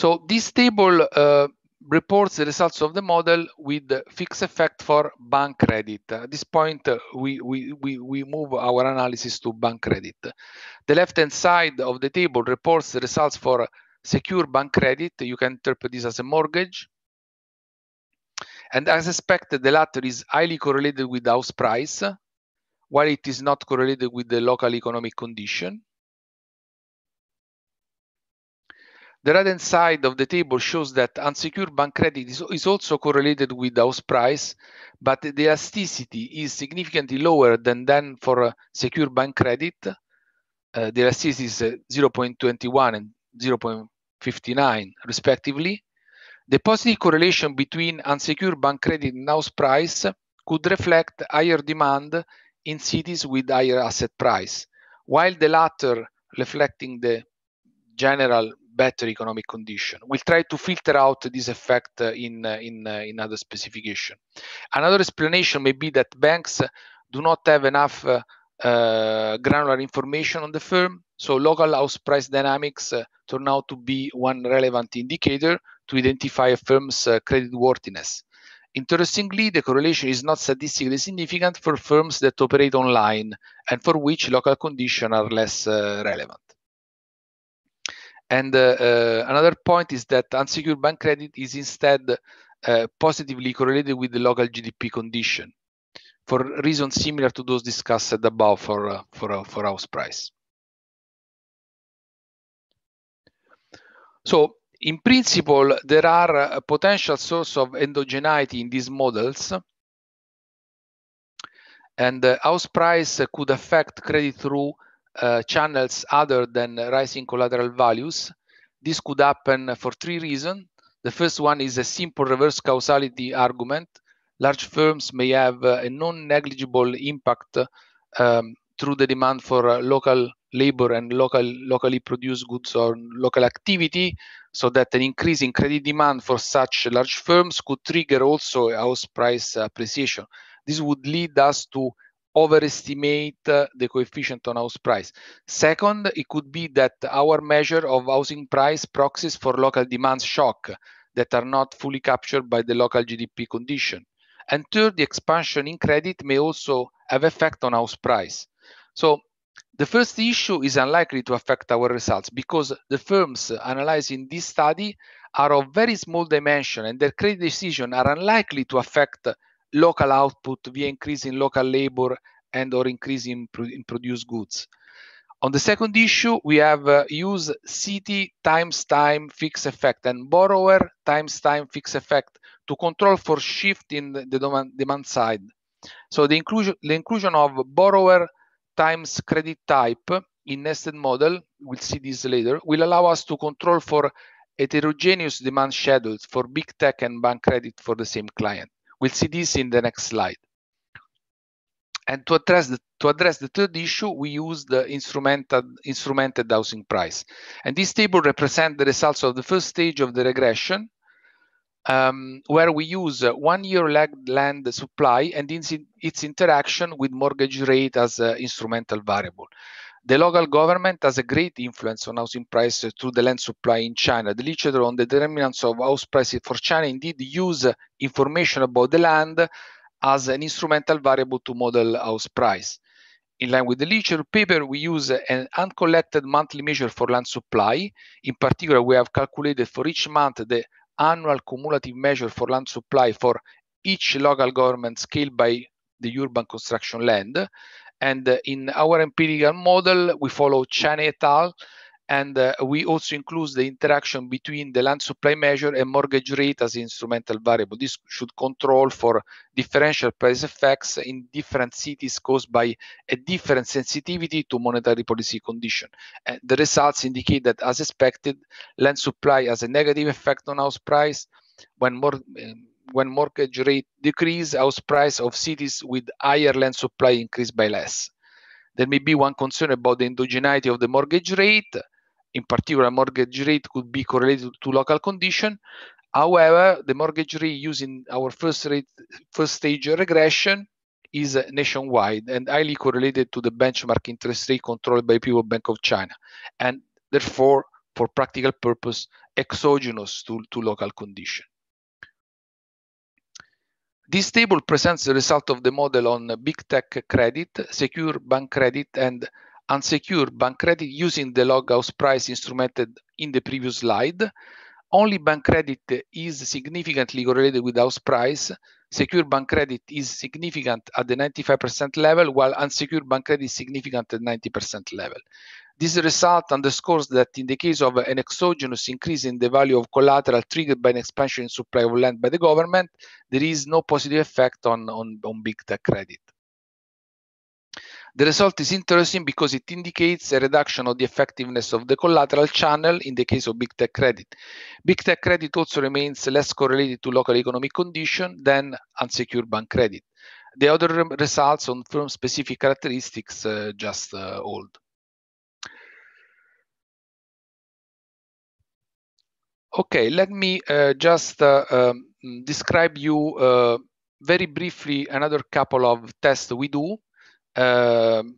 So this table uh, reports the results of the model with the fixed effect for bank credit. At this point, uh, we, we, we, we move our analysis to bank credit. The left-hand side of the table reports the results for secure bank credit. You can interpret this as a mortgage. And as expected, the latter is highly correlated with house price, while it is not correlated with the local economic condition. The right-hand side of the table shows that unsecured bank credit is, is also correlated with house price, but the elasticity is significantly lower than then for uh, secure bank credit. Uh, the elasticity is uh, 0.21 and 0.59 respectively. The positive correlation between unsecured bank credit and house price could reflect higher demand in cities with higher asset price, while the latter reflecting the general better economic condition. We'll try to filter out this effect in, in, in other specification. Another explanation may be that banks do not have enough uh, uh, granular information on the firm, so local house price dynamics uh, turn out to be one relevant indicator to identify a firm's credit worthiness. Interestingly, the correlation is not statistically significant for firms that operate online and for which local conditions are less uh, relevant. And uh, uh, another point is that unsecured bank credit is instead uh, positively correlated with the local GDP condition for reasons similar to those discussed above for, for, for house price. So in principle, there are potential source of endogeneity in these models, and house price could affect credit through uh, channels other than rising collateral values. This could happen for three reasons. The first one is a simple reverse causality argument. Large firms may have uh, a non negligible impact um, through the demand for uh, local labor and local locally produced goods or local activity so that an increase in credit demand for such large firms could trigger also house price appreciation this would lead us to overestimate uh, the coefficient on house price. Second, it could be that our measure of housing price proxies for local demand shock that are not fully captured by the local GDP condition. And third, the expansion in credit may also have effect on house price. So the first issue is unlikely to affect our results because the firms analyzed in this study are of very small dimension and their credit decision are unlikely to affect local output via increase in local labor and or increase in, in produced goods. On the second issue, we have uh, use city times time fixed effect and borrower times time fixed effect to control for shift in the, demand, demand side. So the inclusion, the inclusion of borrower times credit type in nested model, we'll see this later, will allow us to control for heterogeneous demand schedules for big tech and bank credit for the same client. We'll see this in the next slide. And to address the, to address the third issue, we use the instrumented, instrumented housing price. And this table represents the results of the first stage of the regression, um, where we use one-year lagged land supply and its interaction with mortgage rate as an instrumental variable. The local government has a great influence on housing prices through the land supply in China. The literature on the determinants of house prices for China indeed use information about the land as an instrumental variable to model house price. In line with the literature paper, we use an uncollected monthly measure for land supply. In particular, we have calculated for each month the annual cumulative measure for land supply for each local government scaled by the urban construction land and uh, in our empirical model, we follow Chen et al. And uh, we also include the interaction between the land supply measure and mortgage rate as instrumental variable. This should control for differential price effects in different cities caused by a different sensitivity to monetary policy condition. And the results indicate that, as expected, land supply has a negative effect on house price when more, um, when mortgage rate decrease, house price of cities with higher land supply increase by less. There may be one concern about the endogeneity of the mortgage rate. In particular, mortgage rate could be correlated to local condition. However, the mortgage rate using our first rate, first stage regression is uh, nationwide and highly correlated to the benchmark interest rate controlled by People Bank of China, and therefore, for practical purpose, exogenous to, to local condition. This table presents the result of the model on big tech credit, secure bank credit, and unsecured bank credit using the loghouse price instrumented in the previous slide. Only bank credit is significantly correlated with house price. Secure bank credit is significant at the 95% level, while unsecured bank credit is significant at 90% level. This result underscores that in the case of an exogenous increase in the value of collateral triggered by an expansion in supply of land by the government, there is no positive effect on, on, on big tech credit. The result is interesting because it indicates a reduction of the effectiveness of the collateral channel in the case of big tech credit. Big tech credit also remains less correlated to local economic condition than unsecured bank credit. The other results on firm-specific characteristics uh, just uh, hold. Okay, let me uh, just uh, um, describe you uh, very briefly another couple of tests we do um,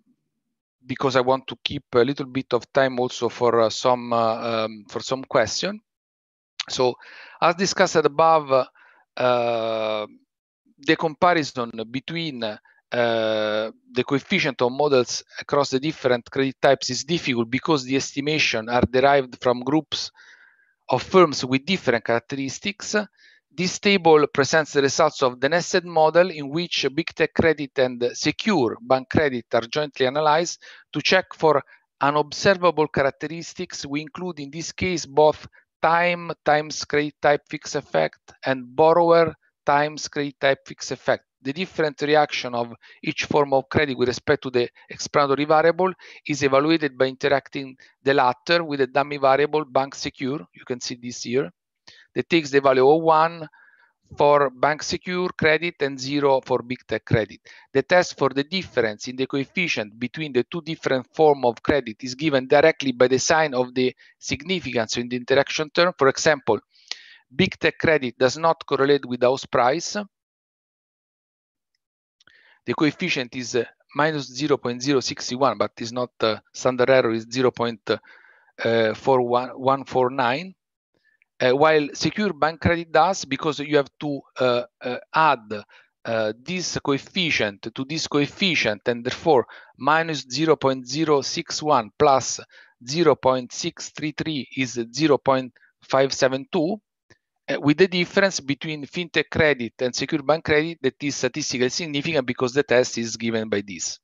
because I want to keep a little bit of time also for uh, some uh, um, for some question. So, as discussed above, uh, the comparison between uh, the coefficient of models across the different credit types is difficult because the estimation are derived from groups of firms with different characteristics, this table presents the results of the nested model in which big tech credit and secure bank credit are jointly analyzed to check for unobservable characteristics. We include in this case both time times credit type fixed effect and borrower times credit type fixed effect the different reaction of each form of credit with respect to the explanatory variable is evaluated by interacting the latter with a dummy variable bank secure, you can see this here, that takes the value of one for bank secure credit and zero for big tech credit. The test for the difference in the coefficient between the two different form of credit is given directly by the sign of the significance in the interaction term. For example, big tech credit does not correlate with house price the coefficient is uh, minus 0.061, but it's not uh, standard error is uh, uh, 0.41149. Uh, while secure bank credit does because you have to uh, uh, add this coefficient to this coefficient and therefore minus 0.061 plus 0.633 is 0.572 Eh, with the difference between fintech credit and secure bank credit that is statistically significant because the test is given by this.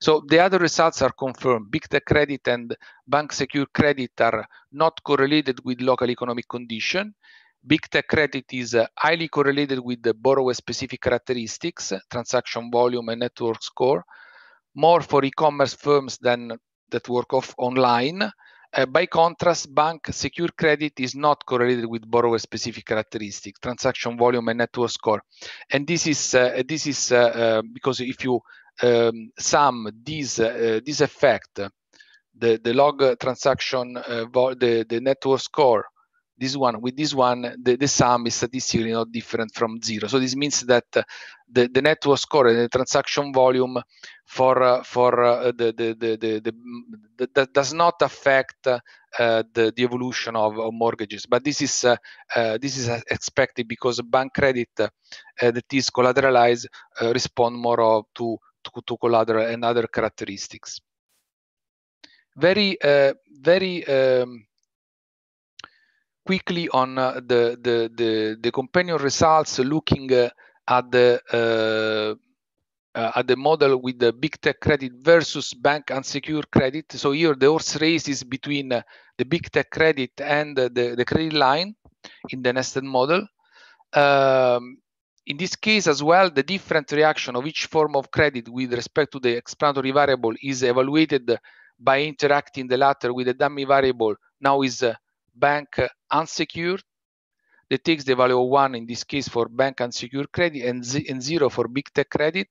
So the other results are confirmed. Big tech credit and bank secure credit are not correlated with local economic condition. Big tech credit is uh, highly correlated with the borrower specific characteristics, transaction volume and network score, more for e-commerce firms than that work off online uh, by contrast, bank secure credit is not correlated with borrower specific characteristics, transaction volume and network score. And this is uh, this is uh, uh because if you um, sum these uh, uh, this effect, the the log transaction the the network score this one with this one, the, the sum is statistically not different from zero. So this means that uh, the, the network score and the transaction volume for uh, for uh, the, the, the, the, the, that does not affect uh, the, the evolution of, of, mortgages. But this is uh, uh, this is expected because bank credit that is collateralized respond more of, to, to to collateral and other characteristics. Very very. Um, quickly on uh, the, the, the, the, companion results, looking uh, at the uh, uh, at the model with the big tech credit versus bank unsecured credit. So here the horse race is between uh, the big tech credit and uh, the, the credit line in the nested model. Um, in this case as well, the different reaction of each form of credit with respect to the explanatory variable is evaluated by interacting the latter with the dummy variable now is bank unsecured that takes the value of one in this case for bank unsecured credit and, and zero for big tech credit.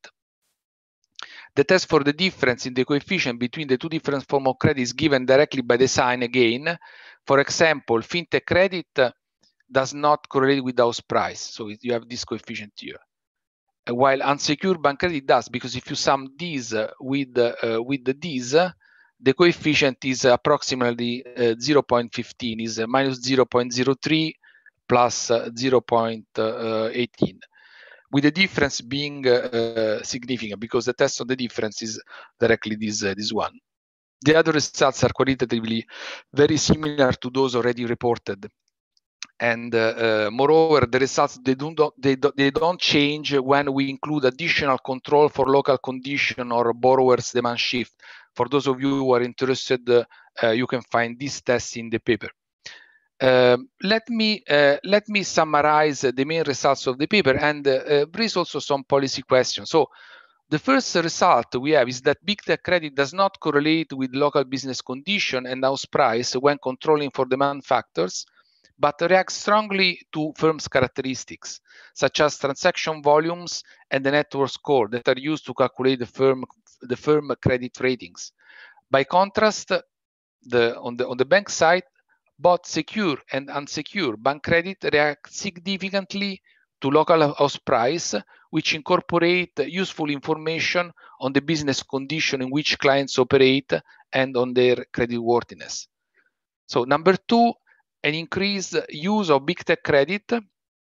The test for the difference in the coefficient between the two different forms of credit is given directly by the sign again. For example, fintech credit uh, does not correlate with house price, so you have this coefficient here. Uh, while unsecured bank credit does, because if you sum these uh, with uh, with these, the coefficient is approximately eh, 0.15, is minus 0.03 plus eh, eh, 0.18 with the difference being uh, significant because the test of the difference is directly this uh, this one. The other results are qualitatively very similar to those already reported, and uh, moreover, the results they don't they, do, they don't change when we include additional control for local condition or borrower's demand shift. For those of you who are interested, uh, uh, you can find these tests in the paper. Um, let me uh, let me summarize the main results of the paper and uh, uh, raise also some policy questions. So, the first result we have is that big tech credit does not correlate with local business condition and house price when controlling for demand factors, but reacts strongly to firms' characteristics, such as transaction volumes and the network score that are used to calculate the firm the firm credit ratings. By contrast, the, on, the, on the bank side, both secure and unsecure bank credit react significantly to local house price, which incorporate useful information on the business condition in which clients operate and on their credit worthiness. So number two, an increased use of big tech credit,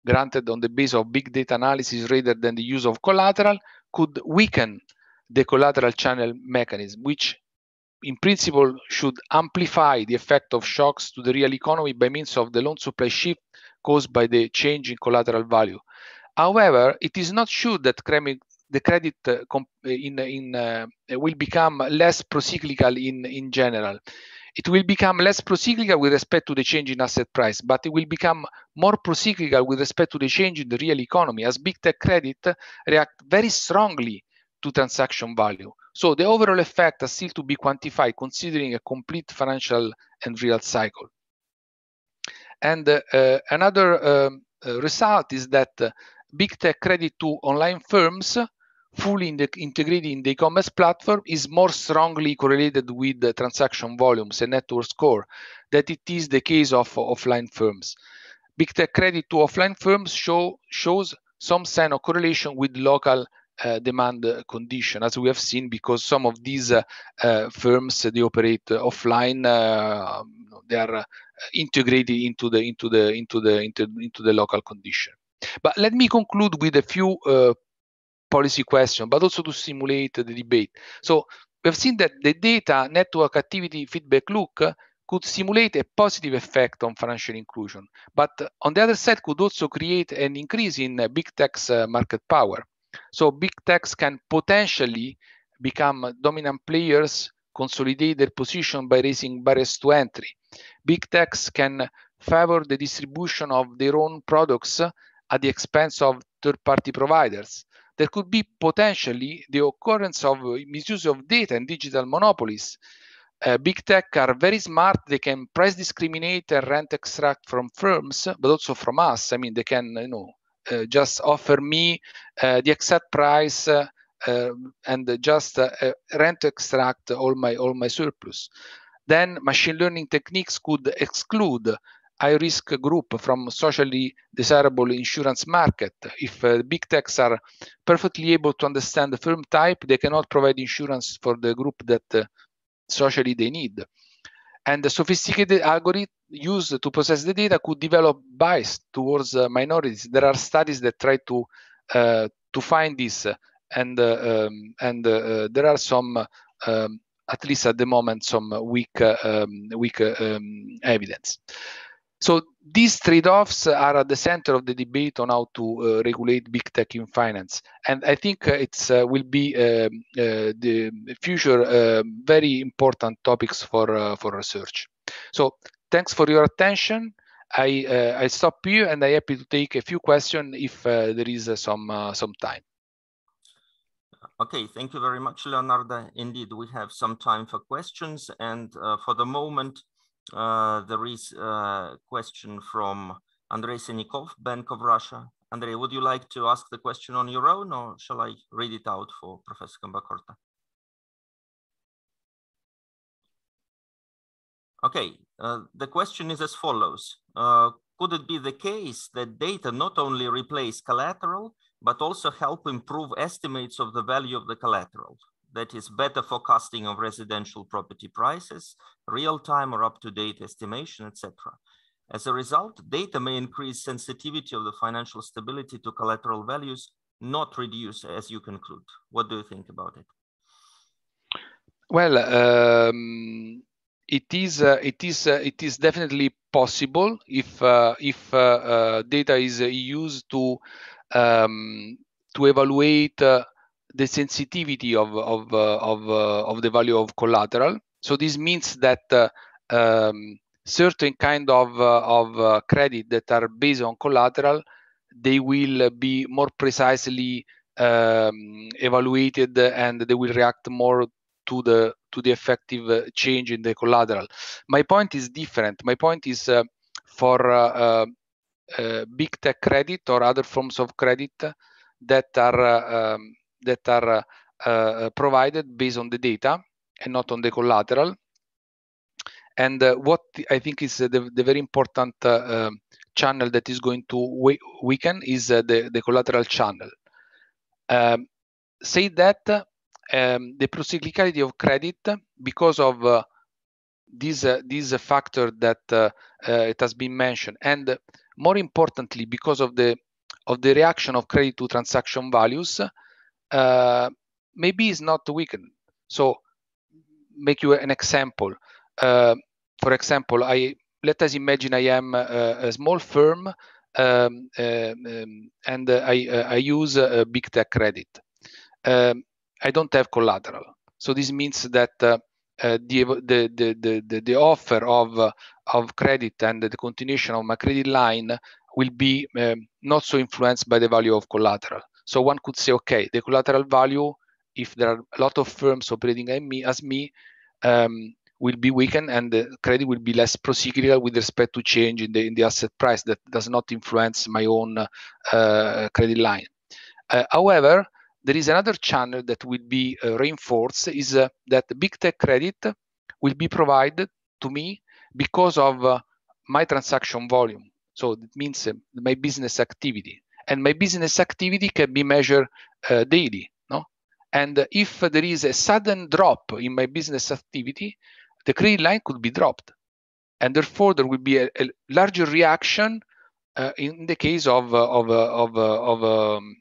granted on the basis of big data analysis rather than the use of collateral, could weaken the collateral channel mechanism, which in principle should amplify the effect of shocks to the real economy by means of the loan supply shift caused by the change in collateral value. However, it is not sure that the credit uh, uh, in, in, uh, will become less procyclical in, in general. It will become less procyclical with respect to the change in asset price, but it will become more procyclical with respect to the change in the real economy as big tech credit react very strongly to transaction value. So the overall effect is still to be quantified considering a complete financial and real cycle. And uh, another um, uh, result is that uh, big tech credit to online firms fully in the, integrated in the e-commerce platform is more strongly correlated with the transaction volumes and network score that it is the case of offline firms. Big tech credit to offline firms show, shows some sign of correlation with local uh, demand condition, as we have seen, because some of these uh, firms they operate offline, uh, they are integrated into the into the into the into, into the local condition. But let me conclude with a few policy questions, but also to simulate the debate. So we have seen that the data network activity feedback loop could simulate a positive effect on financial inclusion, but on the other side could also create an increase in big tech's market power. So big techs can potentially become dominant players, consolidate their position by raising barriers to entry. Big techs can favor the distribution of their own products at the expense of third-party providers. There could be potentially the occurrence of misuse of data and digital monopolies. Uh, big tech are very smart. They can price discriminate and rent extract from firms, but also from us. I mean, they can you know uh, just offer me uh, the exact price uh, um, and just rent extract all my all my surplus. Then machine learning techniques could exclude high-risk group from socially desirable insurance market. If uh, big techs are perfectly able to understand the firm type, they cannot provide insurance for the group that uh, socially they need. And the sophisticated algorithm used to process the data could develop bias towards uh, minorities. There are studies that try to uh, to find this, uh, and um, and there are some. Um, at least at the moment, some weak, um, weak um, evidence. So these trade-offs are at the center of the debate on how to uh, regulate big tech in finance, and I think uh, it uh, will be um, uh, the future uh, very important topics for uh, for research. So thanks for your attention. I I stop here, and I'm happy to take a few questions if there is some some time. Okay, thank you very much, Leonardo. Indeed, we have some time for questions, and for the moment. Uh, there is uh, a question from Andrei Senikov, Bank of Russia. Andrei, would you like to ask the question on your own, or shall I read it out for Professor Kambakorta? Okay, uh, the question is as follows. Uh, could it be the case that data not only replace collateral, but also help improve estimates of the value of the collateral? that is better forecasting of residential property prices, real-time or up-to-date estimation, etc. As a result, data may increase sensitivity of the financial stability to collateral values, not reduce as you conclude. What do you think about it? Well, um, it is uh, it is uh, it is definitely possible if uh, if uh, uh, data is uh, used to um, to evaluate the sensitivity of of uh, of, uh, of the value of collateral. So this means that uh, um, certain kind of of credit that are based on collateral, they will be more precisely um, evaluated and they will react more to the to the effective change in the collateral. My point is different. My point is uh, for uh, uh, big tech credit or other forms of credit that are um, that are uh, uh, provided based on the data and not on the collateral. And uh, what I think is uh, the, the very important uh, um, channel that is going to we weaken is uh, the, the collateral channel. Um, say that um, the procyclicality of credit, because of this, this factor that it has been mentioned, and more importantly, because of the of the reaction of credit to transaction values, uh, maybe is not weakened. So make you an example. Uh, for example, I let us imagine I am a, uh, a small firm um, um, um and uh, I, I use a big tech credit. Um, I don't have collateral. So this means that uh, uh, the, the, the, the, the offer of, uh, of credit and the continuation of my credit line will be um, not so influenced by the value of collateral. So one could say, okay, the collateral value, if there are a lot of firms operating as me, um, will be weakened and the credit will be less procyclical with respect to change in the, in the asset price that does not influence my own uh, credit line. Uh, however, there is another channel that will be uh, reinforced is uh, that big tech credit will be provided to me because of uh, my transaction volume. So it means uh, my business activity and my business activity can be measured uh, daily no and if there is a sudden drop in my business activity the credit line could be dropped and therefore there will be a, a larger reaction uh, in the case of uh, of uh, of of, uh, of, um,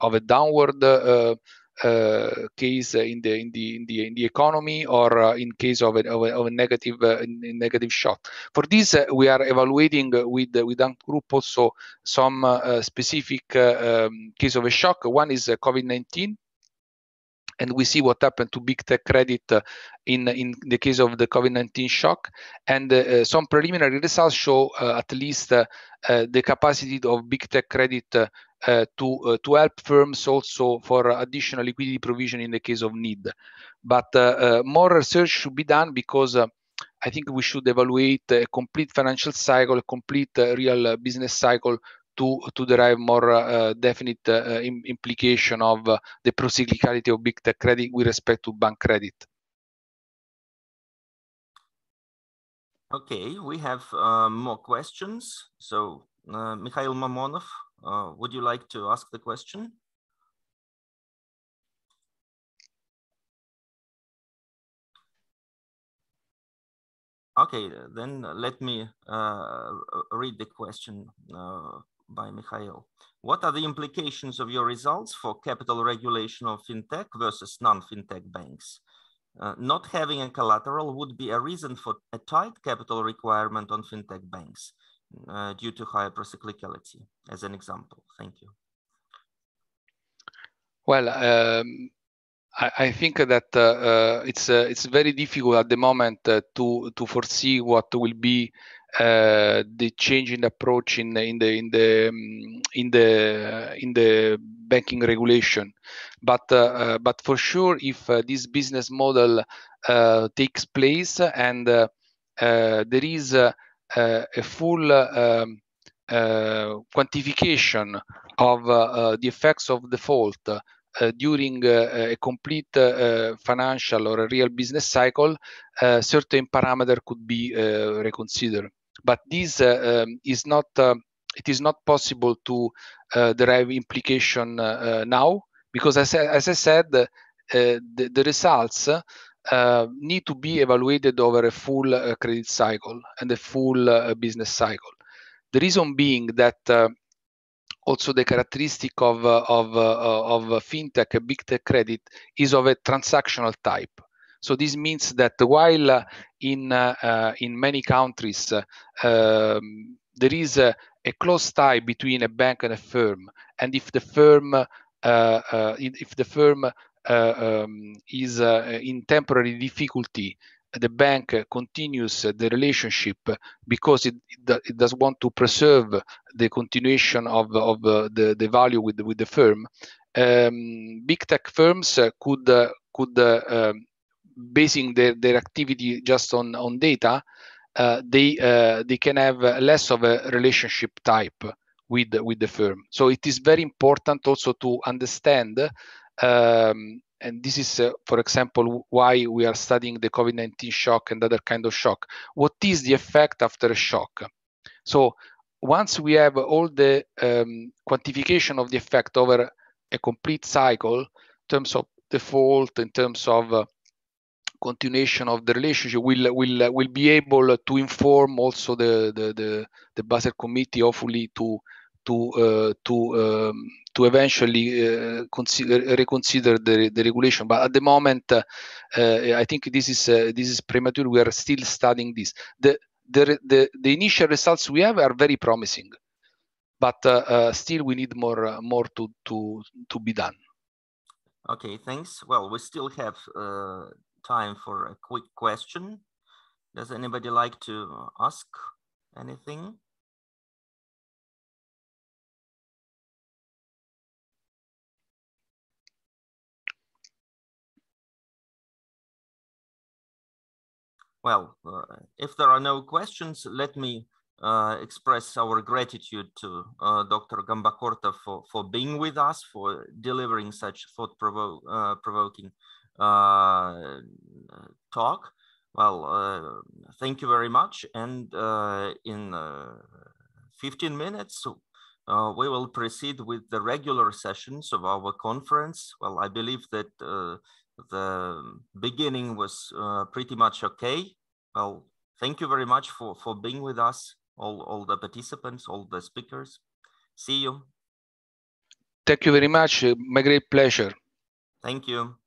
of a downward uh, uh, case in the in the in the in the economy or uh, in case of a, of a, of a negative uh, negative shock. For this, we are evaluating with with Ant Group also some specific um, case of a shock. One is COVID-19 and we see what happened to big tech credit uh, in in the case of the COVID-19 shock. And uh, some preliminary results show uh, at least the capacity of big tech credit uh, to uh, to help firms also for additional liquidity provision in the case of need. But uh, more research should be done because I think we should evaluate a complete financial cycle, a complete real business cycle to to derive more uh, definite uh, Im- implication of uh, the procyclicality of big tech credit with respect to bank credit. Okay, we have more questions. So, Mikhail Mamonov uh, would you like to ask the question? Okay, then let me uh, read the question uh, by Mikhail. What are the implications of your results for capital regulation of fintech versus non-fintech banks? Uh, not having a collateral would be a reason for a tight capital requirement on fintech banks. Uh, due to procyclicality, as an example? Thank you. Well, um, I, I, think that uh, uh it's uh, it's very difficult at the moment uh, to to foresee what will be uh, the change in the approach in, in the in the um, in the in the banking regulation but uh, but for sure if uh, this business model takes place and there is Eh, a full um, quantification of eh, the effects of default during a complete financial or a real business cycle, certain parameter could be reconsidered. But this um, is not it is not possible to uh, derive implication uh, now because as, as I said, uh, the, the, results uh, need to be evaluated over a full uh, credit cycle and a full uh, business cycle. The reason being that uh, also the characteristic of, uh, of, uh, of fintech, big tech credit, is of a transactional type. So this means that while in, in many countries um, there is a, a, close tie between a bank and a firm, and if the firm if the firm um, is eh, in temporary difficulty, the bank continues the relationship because it, it, does want to preserve the continuation of, of eh, the, the value with, with the firm. Um, big tech firms could could ehm, basing their, their activity just on on data, uh, they uh, they can have less of a relationship type with with the firm. So it is very important also to understand um, and this is, uh, for example, why we are studying the COVID-19 shock and other kind of shock. What is the effect after a shock? So once we have all the um, quantification of the effect over a complete cycle, in terms of default, in terms of uh, continuation of the relationship we will will uh, will be able to inform also the the the, the Basel committee hopefully to to uh, to um, to eventually uh, consider, reconsider the, the, regulation. But at the moment, uh, I think this is eh, this is premature. We are still studying this. The, the, the, the initial results we have are very promising, but still we need more more to, to, to be done. Okay, thanks. Well, we still have time for a quick question. Does anybody like to ask anything? Well, uh, if there are no questions, let me uh, express our gratitude to uh, Dr. Gambakorta for, for being with us, for delivering such thought-provoking uh, uh, talk. Well, uh, thank you very much. And in 15 minutes, we will proceed with the regular sessions of our conference. Well, I believe that the beginning was uh, pretty much okay. Well, thank you very much for, for being with us, all, all the participants, all the speakers. See you. Thank you very much. Uh, my great pleasure. Thank you.